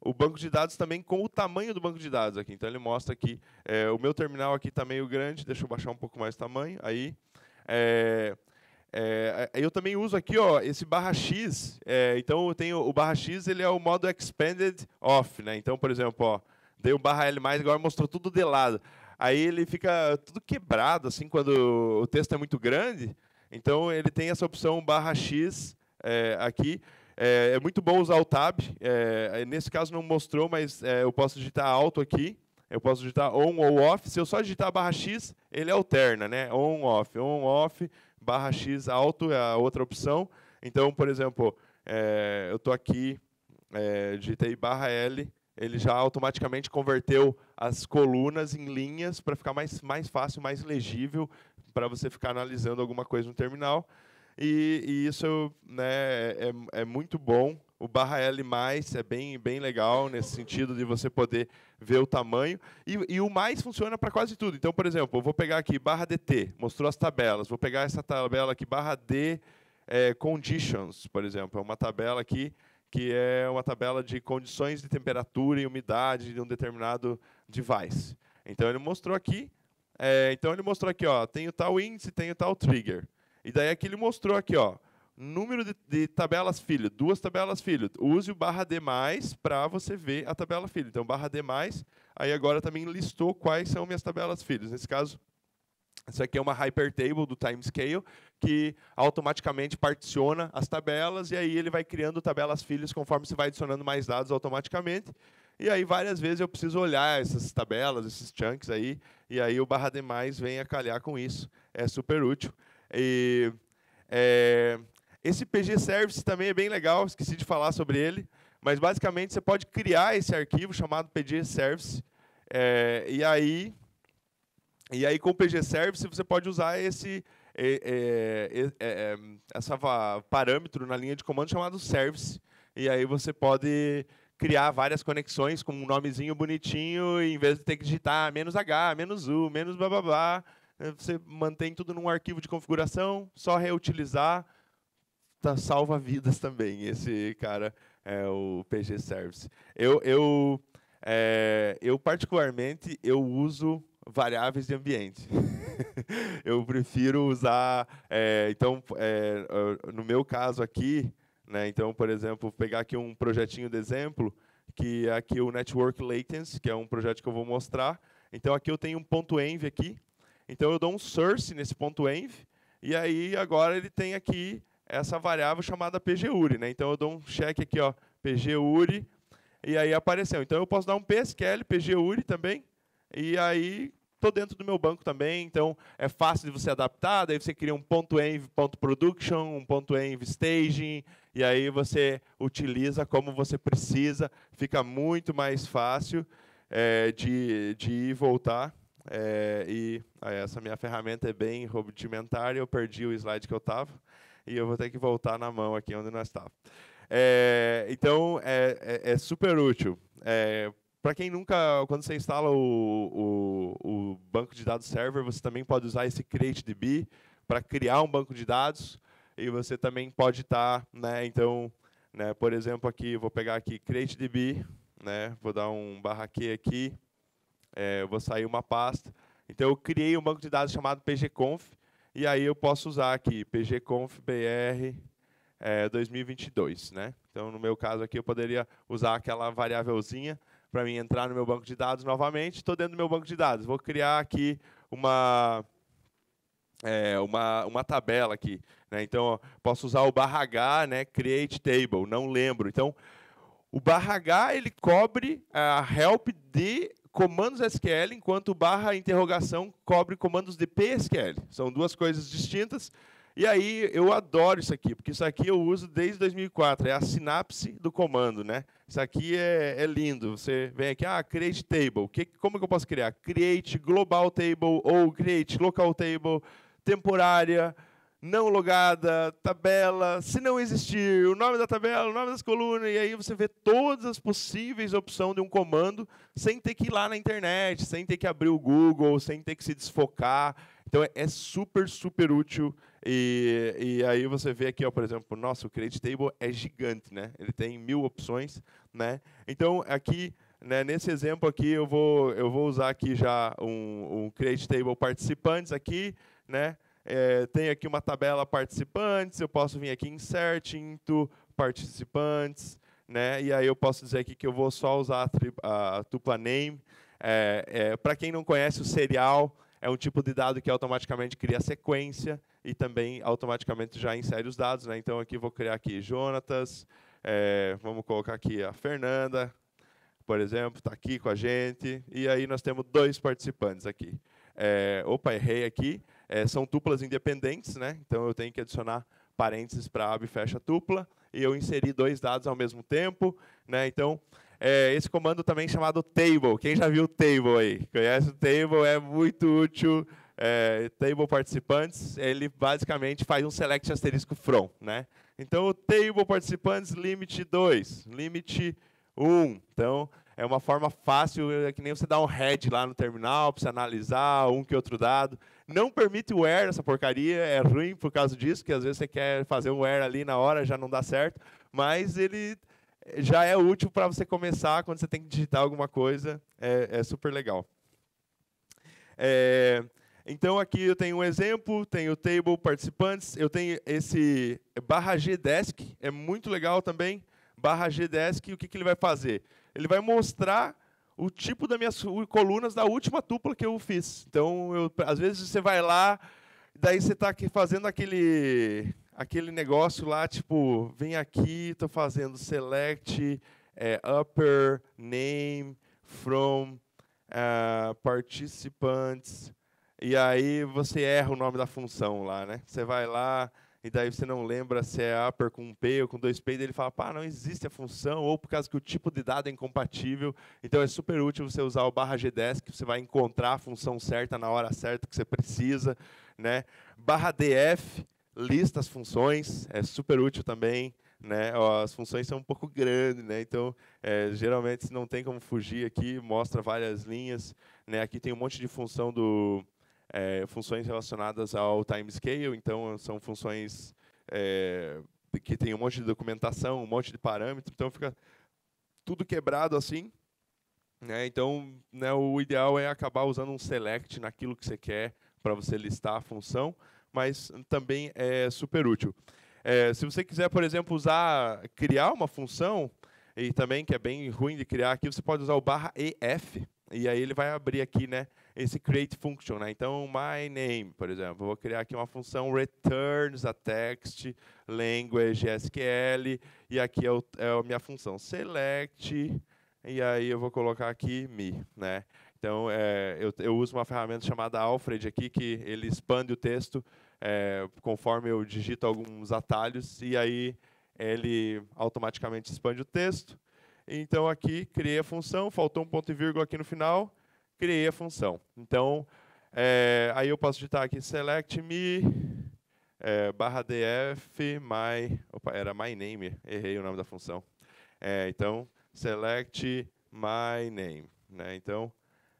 o banco de dados também com o tamanho do banco de dados aqui. Então ele mostra aqui é, o meu terminal aqui está meio grande, deixa eu baixar um pouco mais o tamanho. Aí é, é, é eu também uso aqui ó, esse barra X. É, então eu tenho o barra X ele é o modo expanded off, né? Então por exemplo, ó, dei o barra L mais agora mostrou tudo de lado aí ele fica tudo quebrado, assim, quando o texto é muito grande. Então ele tem essa opção barra X é, aqui. É, é, muito bom usar o tab. É, é nesse caso não mostrou, mas é, eu posso digitar alto aqui. Eu posso digitar on ou off. Se eu só digitar barra X, ele alterna, né? On, off, on, off, barra X alto é a outra opção. Então, por exemplo, é, eu estou aqui, digitei barra L, ele já automaticamente converteu as colunas em linhas para ficar mais, mais fácil, mais legível para você ficar analisando alguma coisa no terminal. E, e isso né, é, é, muito bom. O barra L é bem, bem legal nesse sentido de você poder ver o tamanho. E, e o mais funciona para quase tudo. Então, por exemplo, eu vou pegar aqui barra DT, mostrou as tabelas. Vou pegar essa tabela aqui, barra D é, Conditions, por exemplo. É uma tabela aqui que é uma tabela de condições de temperatura e umidade de um determinado device. Então ele mostrou aqui, é, então ele mostrou aqui, ó, tem o tal índice, tem o tal trigger. E daí aqui ele mostrou aqui, ó, número de, de tabelas filho, duas tabelas filho. Use o barra D mais para você ver a tabela filho. Então barra D mais, aí agora também listou quais são minhas tabelas filhos. Nesse caso, isso aqui é uma hypertable do timescale que automaticamente particiona as tabelas e aí ele vai criando tabelas filhas conforme você vai adicionando mais dados automaticamente. E aí várias vezes eu preciso olhar essas tabelas, esses chunks aí, e aí o barra demais vem a calhar com isso. É super útil. E, é, esse PG Service também é bem legal, esqueci de falar sobre ele, mas basicamente você pode criar esse arquivo chamado PG Service, é, e aí e aí, com o PG Service, você pode usar esse é, é, é, essa parâmetro na linha de comando chamado Service. E aí você pode criar várias conexões com um nomezinho bonitinho, e em vez de ter que digitar menos "-h", menos "-u", menos blá, blá, blá, né, você mantém tudo num arquivo de configuração, só reutilizar, tá, salva vidas também. Esse cara é o PG Service. Eu, eu, é, eu particularmente, eu uso variáveis de ambiente. eu prefiro usar. É, então, é, é, no meu caso aqui, né, então, por exemplo, pegar aqui um projetinho de exemplo, que é aqui o Network Latency, que é um projeto que eu vou mostrar. Então, aqui eu tenho um ponto .env aqui. Então, eu dou um source nesse ponto .env, e aí agora ele tem aqui essa variável chamada pgure. Né? Então, eu dou um check aqui, ó, pgure, e aí apareceu. Então, eu posso dar um psql pgure também, e aí estou dentro do meu banco também, então é fácil de você adaptar. Daí você cria um ponto .env, ponto .production, um ponto .env staging, e aí você utiliza como você precisa. Fica muito mais fácil é, de, de ir e voltar. É, e ah, essa minha ferramenta é bem rudimentar, eu perdi o slide que eu estava, e eu vou ter que voltar na mão aqui onde nós estávamos. Eh, então, é, então, é, é, super útil. Para quem nunca, quando você instala o, o, o, banco de dados server, você também pode usar esse CreateDB para criar um banco de dados e você também pode estar, tá, né, então, né, por exemplo, aqui, vou pegar aqui CreateDB, né, vou dar um barra Q aqui, é, vou sair uma pasta. Então, eu criei um banco de dados chamado pgconf, e aí eu posso usar aqui pgconf br é, 2022. Né? Então, no meu caso aqui, eu poderia usar aquela variávelzinha, para mim entrar no meu banco de dados novamente. Estou dentro do meu banco de dados. Vou criar aqui uma é, uma, uma tabela aqui. Né? Então, ó, posso usar o barra H, né? create table, não lembro. Então, o barra H ele cobre a help de comandos SQL, enquanto o barra interrogação cobre comandos de PSQL. São duas coisas distintas. E aí eu adoro isso aqui, porque isso aqui eu uso desde 2004, é a sinapse do comando, né? Isso aqui é, é lindo. Você vem aqui, ah, create table. Que, como que eu posso criar? Create global table ou create local table, temporária, não logada, tabela, se não existir, o nome da tabela, o nome das colunas, e aí você vê todas as possíveis opções de um comando sem ter que ir lá na internet, sem ter que abrir o Google, sem ter que se desfocar. Então é, é super, super útil. E, e, aí você vê aqui, ó, por exemplo, o nosso Create Table é gigante, né? Ele tem mil opções, né? Então aqui né, nesse exemplo aqui eu vou eu vou usar aqui já um, um create table participantes aqui né é, tem aqui uma tabela participantes eu posso vir aqui insert into participantes né e aí eu posso dizer aqui que eu vou só usar a, a tupla name é, é, para quem não conhece o serial é um tipo de dado que automaticamente cria sequência e também automaticamente já insere os dados. Né? Então, aqui vou criar aqui Jonatas, é, vamos colocar aqui a Fernanda, por exemplo, está aqui com a gente. E aí nós temos dois participantes aqui. É, opa, errei aqui. É, são tuplas independentes, né? então eu tenho que adicionar parênteses para a aba e fecha tupla. E eu inseri dois dados ao mesmo tempo. Né? Então, é, esse comando também chamado table. Quem já viu o table aí? Conhece o table? É muito útil. É, table participantes, ele basicamente faz um select asterisco from. Né? Então, o table participantes limit 2, limit 1. Um. Então, é uma forma fácil, é que nem você dar um head lá no terminal para você analisar um que outro dado. Não permite o where essa porcaria, é ruim por causa disso, que às vezes você quer fazer um where ali na hora, já não dá certo, mas ele já é útil para você começar quando você tem que digitar alguma coisa. É, é super legal. É, então aqui eu tenho um exemplo, tenho o table participantes, eu tenho esse barra gdesk, é muito legal também, barra gdesk, o que, que ele vai fazer? Ele vai mostrar o tipo das minhas colunas da última tupla que eu fiz. Então, eu, às vezes você vai lá, daí você está fazendo aquele aquele negócio lá, tipo, vem aqui, estou fazendo select é, upper name from uh, é, participants. E aí você erra o nome da função lá, né? Você vai lá e daí você não lembra se é upper com um P ou com dois P, e ele fala, pá, não existe a função, ou por causa que o tipo de dado é incompatível. Então é super útil você usar o barra g que você vai encontrar a função certa na hora certa que você precisa. Né? Barra DF, lista as funções, é super útil também. Né? As funções são um pouco grandes, né? então é, geralmente se não tem como fugir aqui, mostra várias linhas. Né? Aqui tem um monte de função do é, funções relacionadas ao time scale, então são funções é, que tem um monte de documentação, um monte de parâmetros. então fica tudo quebrado assim. Né? Então né, o ideal é acabar usando um select naquilo que você quer para você listar a função mas também é super útil. É, se você quiser, por exemplo, usar criar uma função, e também que é bem ruim de criar aqui, você pode usar o barra EF, e aí ele vai abrir aqui né, esse create function. Né? Então, my name, por exemplo, vou criar aqui uma função returns a text, language SQL, e aqui é, o, é a minha função select, e aí eu vou colocar aqui me. Né? Então, é, eu, eu uso uma ferramenta chamada Alfred aqui, que ele expande o texto é, conforme eu digito alguns atalhos, e aí ele automaticamente expande o texto. Então, aqui, criei a função, faltou um ponto e vírgula aqui no final, criei a função. Então, é, aí eu posso digitar aqui select me é, barra df my. Opa, era my name, errei o nome da função. É, então, select my name. Né? Então,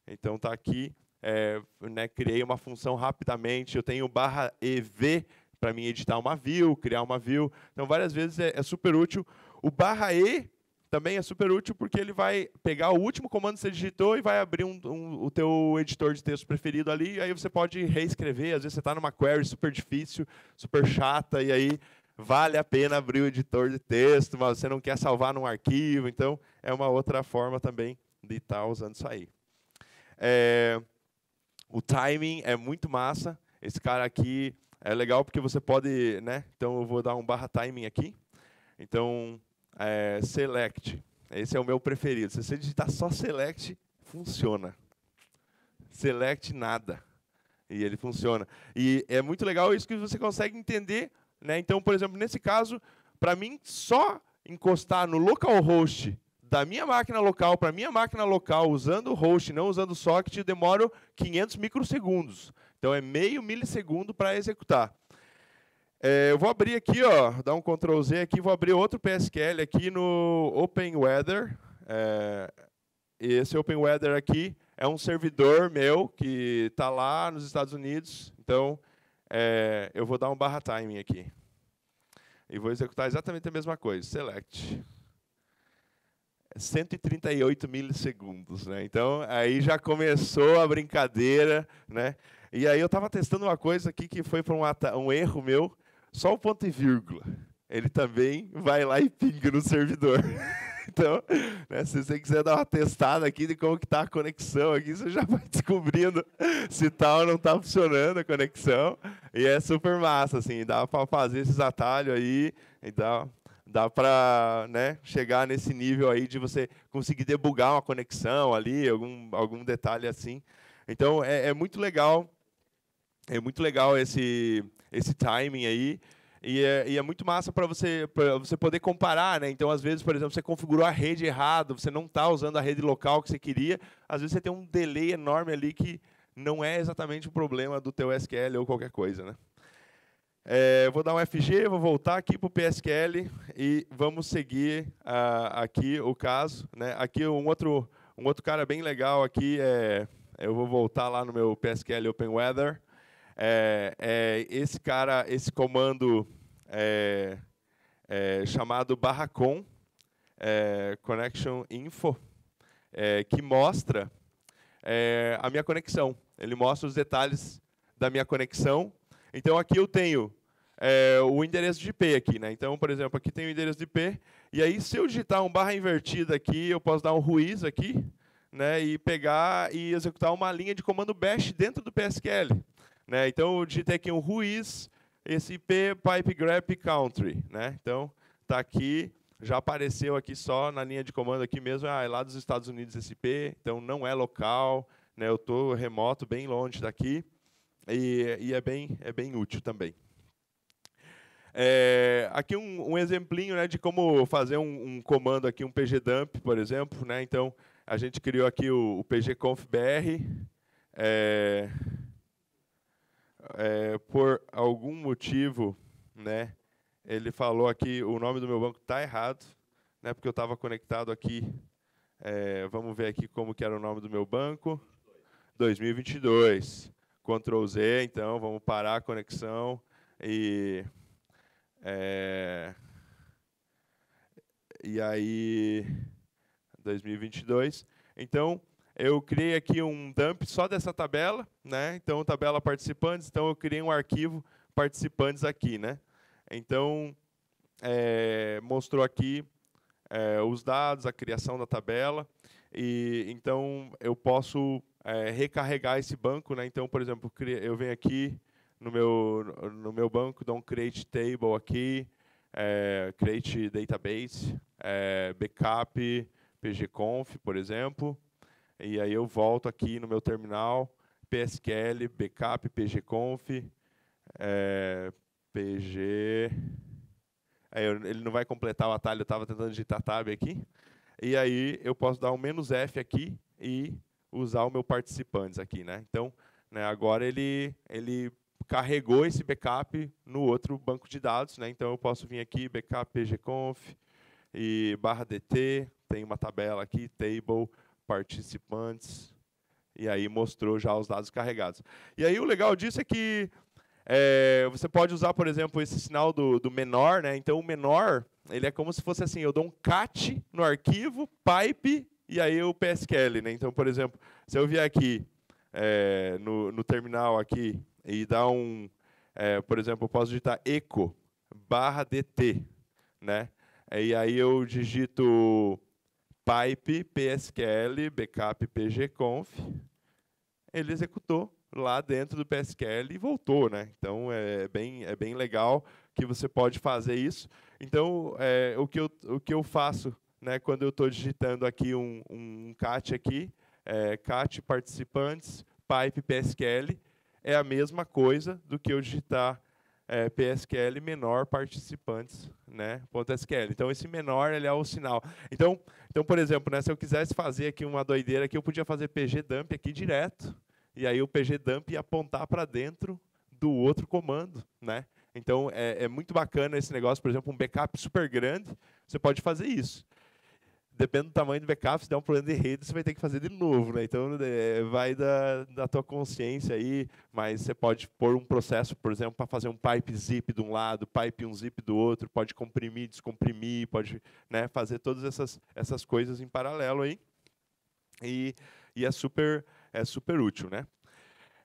então tá aqui é, né, criei uma função rapidamente, eu tenho barra EV para mim editar uma view, criar uma view. Então, várias vezes é, é super útil. O barra E também é super útil porque ele vai pegar o último comando que você digitou e vai abrir um, um, o teu editor de texto preferido ali, aí você pode reescrever, às vezes você está numa query super difícil, super chata, e aí vale a pena abrir o editor de texto, mas você não quer salvar num arquivo, então é uma outra forma também de estar tá usando isso aí. É, o timing é muito massa. Esse cara aqui é legal porque você pode, né? Então eu vou dar um barra timing aqui. Então, é, select. Esse é o meu preferido. Se você digitar só select, funciona. Select nada. E ele funciona. E é muito legal isso que você consegue entender. Né? Então, por exemplo, nesse caso, para mim, só encostar no localhost da minha máquina local para minha máquina local, usando o host, não usando o socket, demoro 500 microsegundos. Então é meio milissegundo para executar. É, eu vou abrir aqui, ó, dar um Ctrl Z aqui, vou abrir outro PSQL aqui no Open Weather. É, esse Open Weather aqui é um servidor meu que está lá nos Estados Unidos. Então é, eu vou dar um barra timing aqui. E vou executar exatamente a mesma coisa. Select. 138 milissegundos, né? Então aí já começou a brincadeira, né? E aí eu estava testando uma coisa aqui que foi para um, um, erro meu, só o ponto e vírgula. Ele também vai lá e pinga no servidor. então, né, se você quiser dar uma testada aqui de como está a conexão aqui, você já vai descobrindo se tal tá ou não está funcionando a conexão. E é super massa, assim, dá para fazer esses atalhos aí. Então, dá para né, chegar nesse nível aí de você conseguir debugar uma conexão ali, algum, algum detalhe assim. Então é, é muito legal, é muito legal esse, esse timing aí. E é, e é muito massa para você, você poder comparar, né? Então, às vezes, por exemplo, você configurou a rede errado, você não está usando a rede local que você queria, às vezes você tem um delay enorme ali que não é exatamente o problema do teu SQL ou qualquer coisa, né? É, vou dar um FG, vou voltar aqui para o PSQL e vamos seguir uh, aqui o caso. Né? Aqui um outro, um outro cara bem legal aqui, é, eu vou voltar lá no meu PSQL Open Weather. É, é, esse cara, esse comando é, é chamado barracon, é, connection info, é, que mostra a minha conexão. Ele mostra os detalhes da minha conexão então aqui eu tenho é, o endereço de IP aqui, né? Então, por exemplo, aqui tem o endereço de IP, e aí se eu digitar um barra invertida aqui, eu posso dar um ruiz aqui, né? E pegar e executar uma linha de comando bash dentro do PSQL, né? Então, eu digitei aqui um ruiz, esse IP pipe grep country, né? Então, está aqui, já apareceu aqui só na linha de comando aqui mesmo, ah, é lá dos Estados Unidos esse IP, então não é local, né? Eu tô remoto, bem longe daqui e, e é, bem, é bem útil também. É, aqui um, um, exemplinho né, de como fazer um, um, comando aqui, um pgdump, por exemplo. Né? Então, a gente criou aqui o, o pgconfbr. É, é, por algum motivo, né, ele falou aqui, o nome do meu banco está errado, né, porque eu estava conectado aqui. É, vamos ver aqui como que era o nome do meu banco. 2022. Ctrl Z, então vamos parar a conexão e. É, e aí. 2022. Então, eu criei aqui um dump só dessa tabela, né? Então, tabela participantes, então eu criei um arquivo participantes aqui, né? Então, é, mostrou aqui é, os dados, a criação da tabela, e então eu posso é, recarregar esse banco. Né? Então, por exemplo, eu venho aqui no meu, no meu banco, dou um create table aqui, é, create database, é, backup, pgconf, por exemplo. E aí eu volto aqui no meu terminal, psql, backup, pgconf, é, pg... É, ele não vai completar o atalho, eu estava tentando digitar tab aqui. E aí eu posso dar um menos F aqui e usar o meu participantes aqui, né? Então, né, agora ele ele carregou esse backup no outro banco de dados, né? Então eu posso vir aqui backup pgconf e barra dt, tem uma tabela aqui table participantes e aí mostrou já os dados carregados. E aí o legal disso é que é, você pode usar, por exemplo, esse sinal do, do, menor, né? Então o menor ele é como se fosse assim, eu dou um cat no arquivo pipe e aí o PSQL. Né? Então, por exemplo, se eu vier aqui é, no, no, terminal aqui e dar um, é, por exemplo, eu posso digitar eco barra dt, né? Eh, e aí eu digito pipe psql backup pgconf, ele executou lá dentro do psql e voltou, né? Então é bem é bem legal que você pode fazer isso. Então é, o que eu o que eu faço né, quando eu estou digitando aqui um, um CAT aqui, é, CAT participantes, pipe PSQL, é a mesma coisa do que eu digitar é, PSQL menor participantes, né, ponto SQL. Então esse menor ele é o sinal. Então, então por exemplo, né, se eu quisesse fazer aqui uma doideira aqui, eu podia fazer pgdump aqui direto, e aí o pgdump ia apontar para dentro do outro comando, né? Então é, é muito bacana esse negócio, por exemplo, um backup super grande, você pode fazer isso depende do tamanho do backup, se der um problema de rede, você vai ter que fazer de novo, né? Então, é, vai da, da tua consciência aí, mas você pode pôr um processo, por exemplo, para fazer um pipe zip de um lado, pipe um zip do outro, pode comprimir, descomprimir, pode né, fazer todas essas, essas coisas em paralelo aí. E, e é super é super útil, né?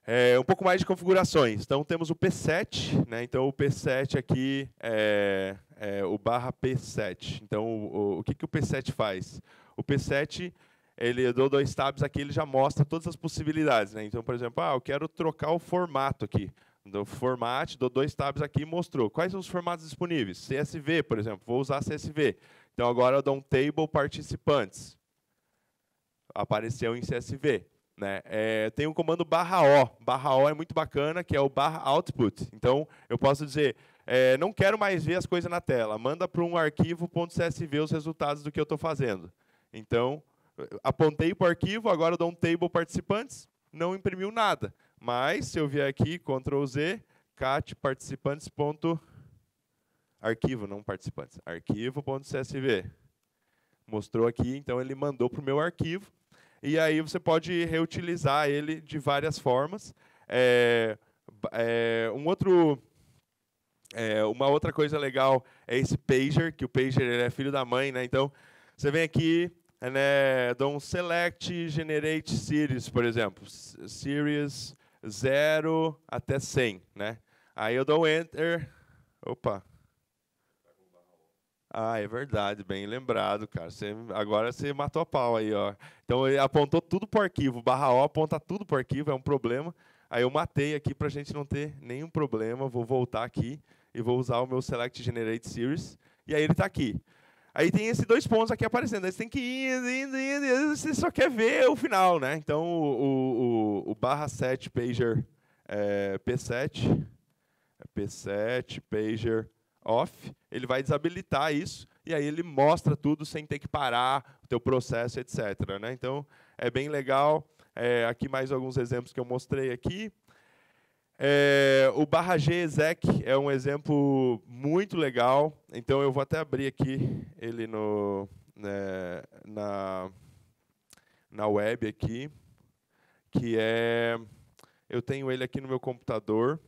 É, um pouco mais de configurações. Então temos o P7, né? Então o P7 aqui é, é o barra P7. Então o, o, o que, que o P7 faz? O P7 ele eu dou dois tabs aqui, ele já mostra todas as possibilidades, né? Então, por exemplo, ah, eu quero trocar o formato aqui. Do format, dou dois tabs aqui e mostrou. Quais são os formatos disponíveis? CSV, por exemplo, vou usar CSV. Então agora eu dou um table participantes. Apareceu em CSV. Né? É, tem um comando barra O. Barra O é muito bacana, que é o barra output. Então, eu posso dizer, é, não quero mais ver as coisas na tela, manda para um arquivo .csv os resultados do que eu estou fazendo. Então, apontei para o arquivo, agora dou um table participantes, não imprimiu nada. Mas, se eu vier aqui, Ctrl Z, cat participantes. Arquivo, não participantes, .csv Mostrou aqui, então ele mandou para o meu arquivo, e aí você pode reutilizar ele de várias formas. É, é, um outro, é, uma outra coisa legal é esse pager, que o pager ele é filho da mãe, né? Então você vem aqui, né, dá um select generate series, por exemplo, series 0 até 100, né? Aí eu dou enter, opa, ah, é verdade, bem lembrado, cara. agora você matou a pau aí, ó. Então ele apontou tudo para o arquivo. Barra O aponta tudo para o arquivo, é um problema. Aí eu matei aqui para a gente não ter nenhum problema. Vou voltar aqui e vou usar o meu Select Generate Series. E aí ele está aqui. Aí tem esses dois pontos aqui aparecendo. Aí você tem que ir, ir, ir. você só quer ver o final, né? Então o, o, o barra 7 pager é, P7, é P7 pager off ele vai desabilitar isso e aí ele mostra tudo sem ter que parar o teu processo, etc. Né? Então, é bem legal. É, aqui mais alguns exemplos que eu mostrei aqui. É, o barra G exec é um exemplo muito legal. Então, eu vou até abrir aqui ele no, né, na, na web aqui, que é... Eu tenho ele aqui no meu computador.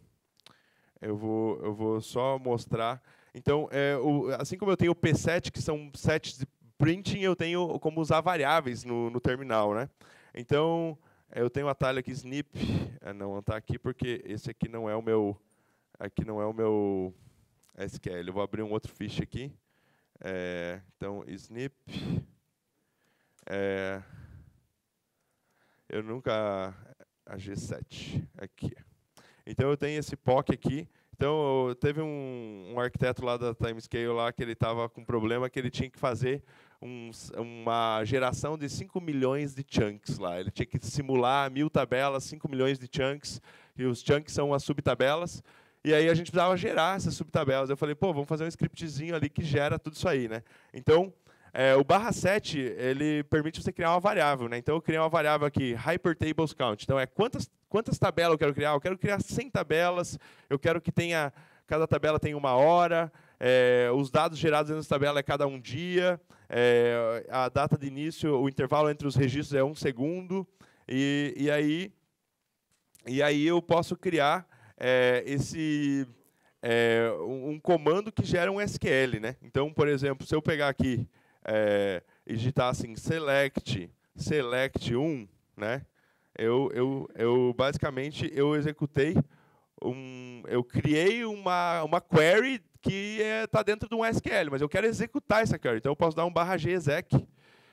Eu vou, eu vou só mostrar então, é, o, assim como eu tenho o P7, que são sets de printing, eu tenho como usar variáveis no, no terminal. Né? Então, eu tenho o um atalho aqui snip, é, não está aqui porque esse aqui não é o meu, aqui não é o meu SQL. Eu vou abrir um outro fish aqui. É, então, snip. É, eu nunca é, a G7 aqui. Então eu tenho esse POC aqui então, teve um, um, arquiteto lá da Timescale lá que ele estava com um problema que ele tinha que fazer um, uma geração de 5 milhões de chunks lá. Ele tinha que simular mil tabelas, 5 milhões de chunks, e os chunks são as subtabelas. E aí a gente precisava gerar essas subtabelas. Eu falei, pô, vamos fazer um scriptzinho ali que gera tudo isso aí, né? Então, é, o barra 7, ele permite você criar uma variável, né? Então, eu criei uma variável aqui, hypertables count. Então, é quantas Quantas tabelas eu quero criar? Eu quero criar 100 tabelas, eu quero que tenha, cada tabela tenha uma hora, é, os dados gerados nessa tabela é cada um dia, é, a data de início, o intervalo entre os registros é um segundo, e, e, aí, e aí eu posso criar é, esse um, um, comando que gera um SQL. Né? Então, por exemplo, se eu pegar aqui e digitar assim select select 1, né? Eu, eu, eu basicamente eu executei um, eu criei uma, uma query que está é, tá dentro de um SQL, mas eu quero executar essa query. Então eu posso dar um barra exec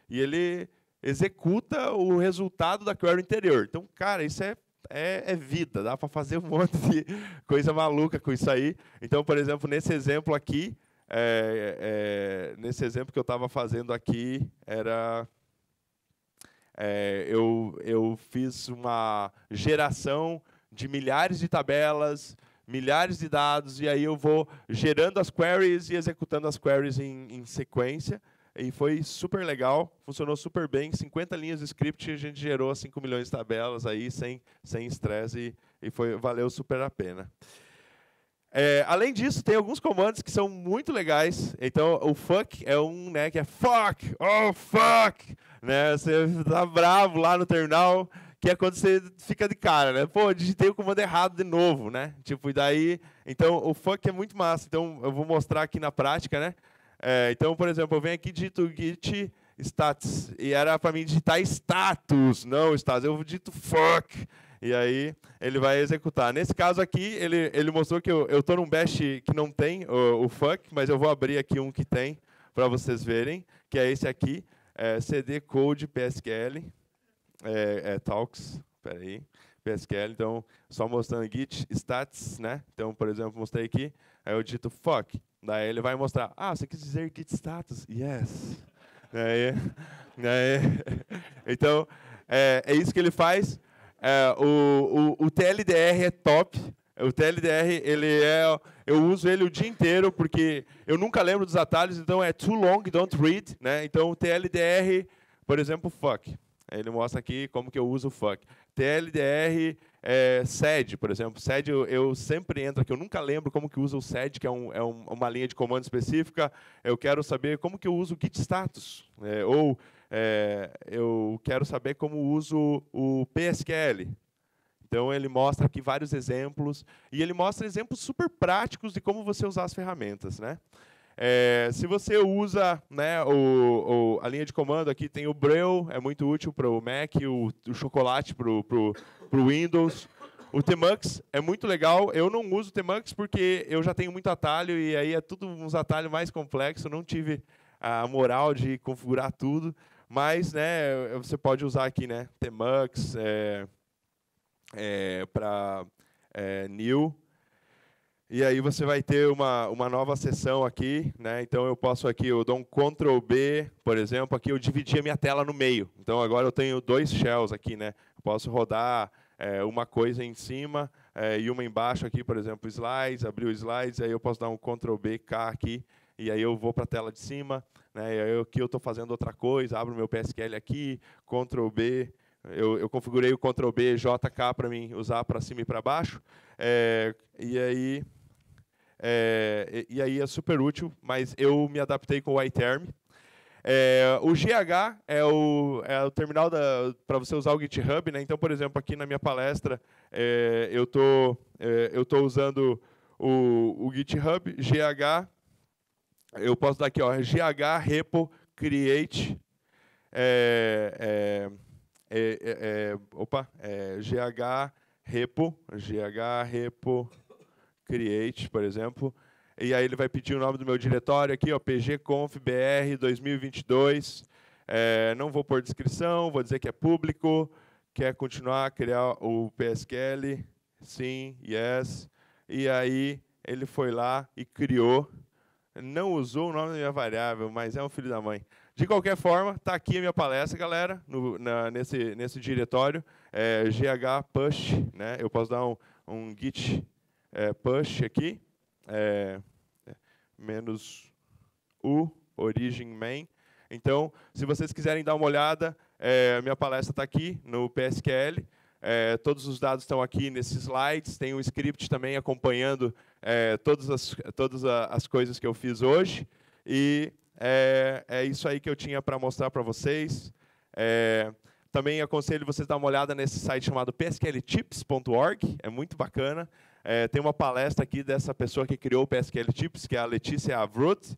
e ele executa o resultado da query interior. Então, cara, isso é é, é, vida, dá para fazer um monte de coisa maluca com isso aí. Então, por exemplo, nesse exemplo aqui, é, é, nesse exemplo que eu estava fazendo aqui, era é, eu, eu fiz uma geração de milhares de tabelas, milhares de dados, e aí eu vou gerando as queries e executando as queries em, em sequência. E foi super legal, funcionou super bem. 50 linhas de script, a gente gerou 5 milhões de tabelas aí, sem estresse, sem e, e foi, valeu super a pena. É, além disso, tem alguns comandos que são muito legais. Então, o fuck é um, né, que é fuck, oh fuck, né? Você tá bravo lá no terminal, que é quando você fica de cara, né? Pô, digitei o comando errado de novo, né? Tipo, e daí, então o fuck é muito massa. Então, eu vou mostrar aqui na prática, né? É, então, por exemplo, eu venho aqui digito git status e era para mim digitar status, não status. Eu digito fuck e aí ele vai executar. Nesse caso aqui, ele, ele mostrou que eu, eu num bash que não tem o, o fuck, mas eu vou abrir aqui um que tem para vocês verem, que é esse aqui, é, CD Code PSQL, é, é Talks, peraí, PSQL, então, só mostrando git stats, né? Então, por exemplo, mostrei aqui, aí eu digito fuck, daí ele vai mostrar, ah, você quis dizer git status? Yes. Daí, daí, então, é, é isso que ele faz, é, o, o, o TLDR é top. O TLDR, ele é, eu uso ele o dia inteiro porque eu nunca lembro dos atalhos, então é too long, don't read, né? Então o TLDR, por exemplo, fuck. Ele mostra aqui como que eu uso o fuck. TLDR é, SED, por exemplo. SED eu, eu, sempre entro aqui, eu nunca lembro como que usa o SED, que é, um, é um, uma linha de comando específica. Eu quero saber como que eu uso o git status, né? ou é, eu quero saber como uso o PSQL. Então, ele mostra aqui vários exemplos, e ele mostra exemplos super práticos de como você usar as ferramentas. Né? É, se você usa né, o, o, a linha de comando aqui, tem o Braille, é muito útil para o Mac, o, o Chocolate para o Windows. O Tmux é muito legal. Eu não uso o Tmux porque eu já tenho muito atalho e aí é tudo uns atalhos mais complexos. Não tive a moral de configurar tudo. Mas, né, você pode usar aqui, né, Temux, é, é, para é, new. E aí você vai ter uma, uma nova sessão aqui, né? Então eu posso aqui, eu dou um Ctrl B, por exemplo, aqui eu dividi a minha tela no meio. Então agora eu tenho dois shells aqui, né? Eu posso rodar é, uma coisa em cima é, e uma embaixo aqui, por exemplo, slides, abrir o slides, aí eu posso dar um Ctrl B, K aqui e aí eu vou para a tela de cima, né, e aí aqui eu estou fazendo outra coisa, abro meu PSQL aqui, Ctrl B, eu, eu configurei o Ctrl B, JK para mim usar para cima e para baixo, é, e aí é, e, aí é super útil, mas eu me adaptei com o iTerm. É, o GH é o, é o terminal para você usar o GitHub, né? Então, por exemplo, aqui na minha palestra eu estou usando o, o GitHub, GH eu posso dar aqui, ó, GH Repo Create. É, é, é, é, é opa, GH Repo, GH Repo Create, por exemplo. E aí ele vai pedir o nome do meu diretório aqui, ó, pgconfbr 2022. É, não vou pôr descrição, vou dizer que é público. Quer continuar a criar o PSQL? Sim, yes. E aí ele foi lá e criou não usou o nome da minha variável, mas é um filho da mãe. De qualquer forma, está aqui a minha palestra, galera, no, na, nesse, nesse diretório, é, GH push, né? Eu posso dar um, um git é, push aqui, é, é menos u, origin main. Então, se vocês quiserem dar uma olhada, é, a minha palestra está aqui no PSQL. É, todos os dados estão aqui nesses slides, tem um script também acompanhando é, todas, as, todas as coisas que eu fiz hoje. E é, é isso aí que eu tinha para mostrar para vocês. É, também aconselho vocês dar uma olhada nesse site chamado psqltips.org, é muito bacana. É, tem uma palestra aqui dessa pessoa que criou o PSQL Tips, que é a Letícia Avrut,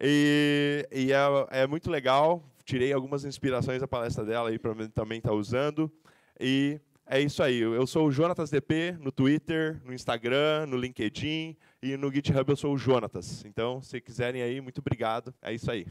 e, e é, é, muito legal. Tirei algumas inspirações da palestra dela aí para também estar tá usando. E é isso aí. Eu sou o Jonatas DP no Twitter, no Instagram, no LinkedIn e no GitHub eu sou o Jonatas. Então, se quiserem aí, muito obrigado. É isso aí.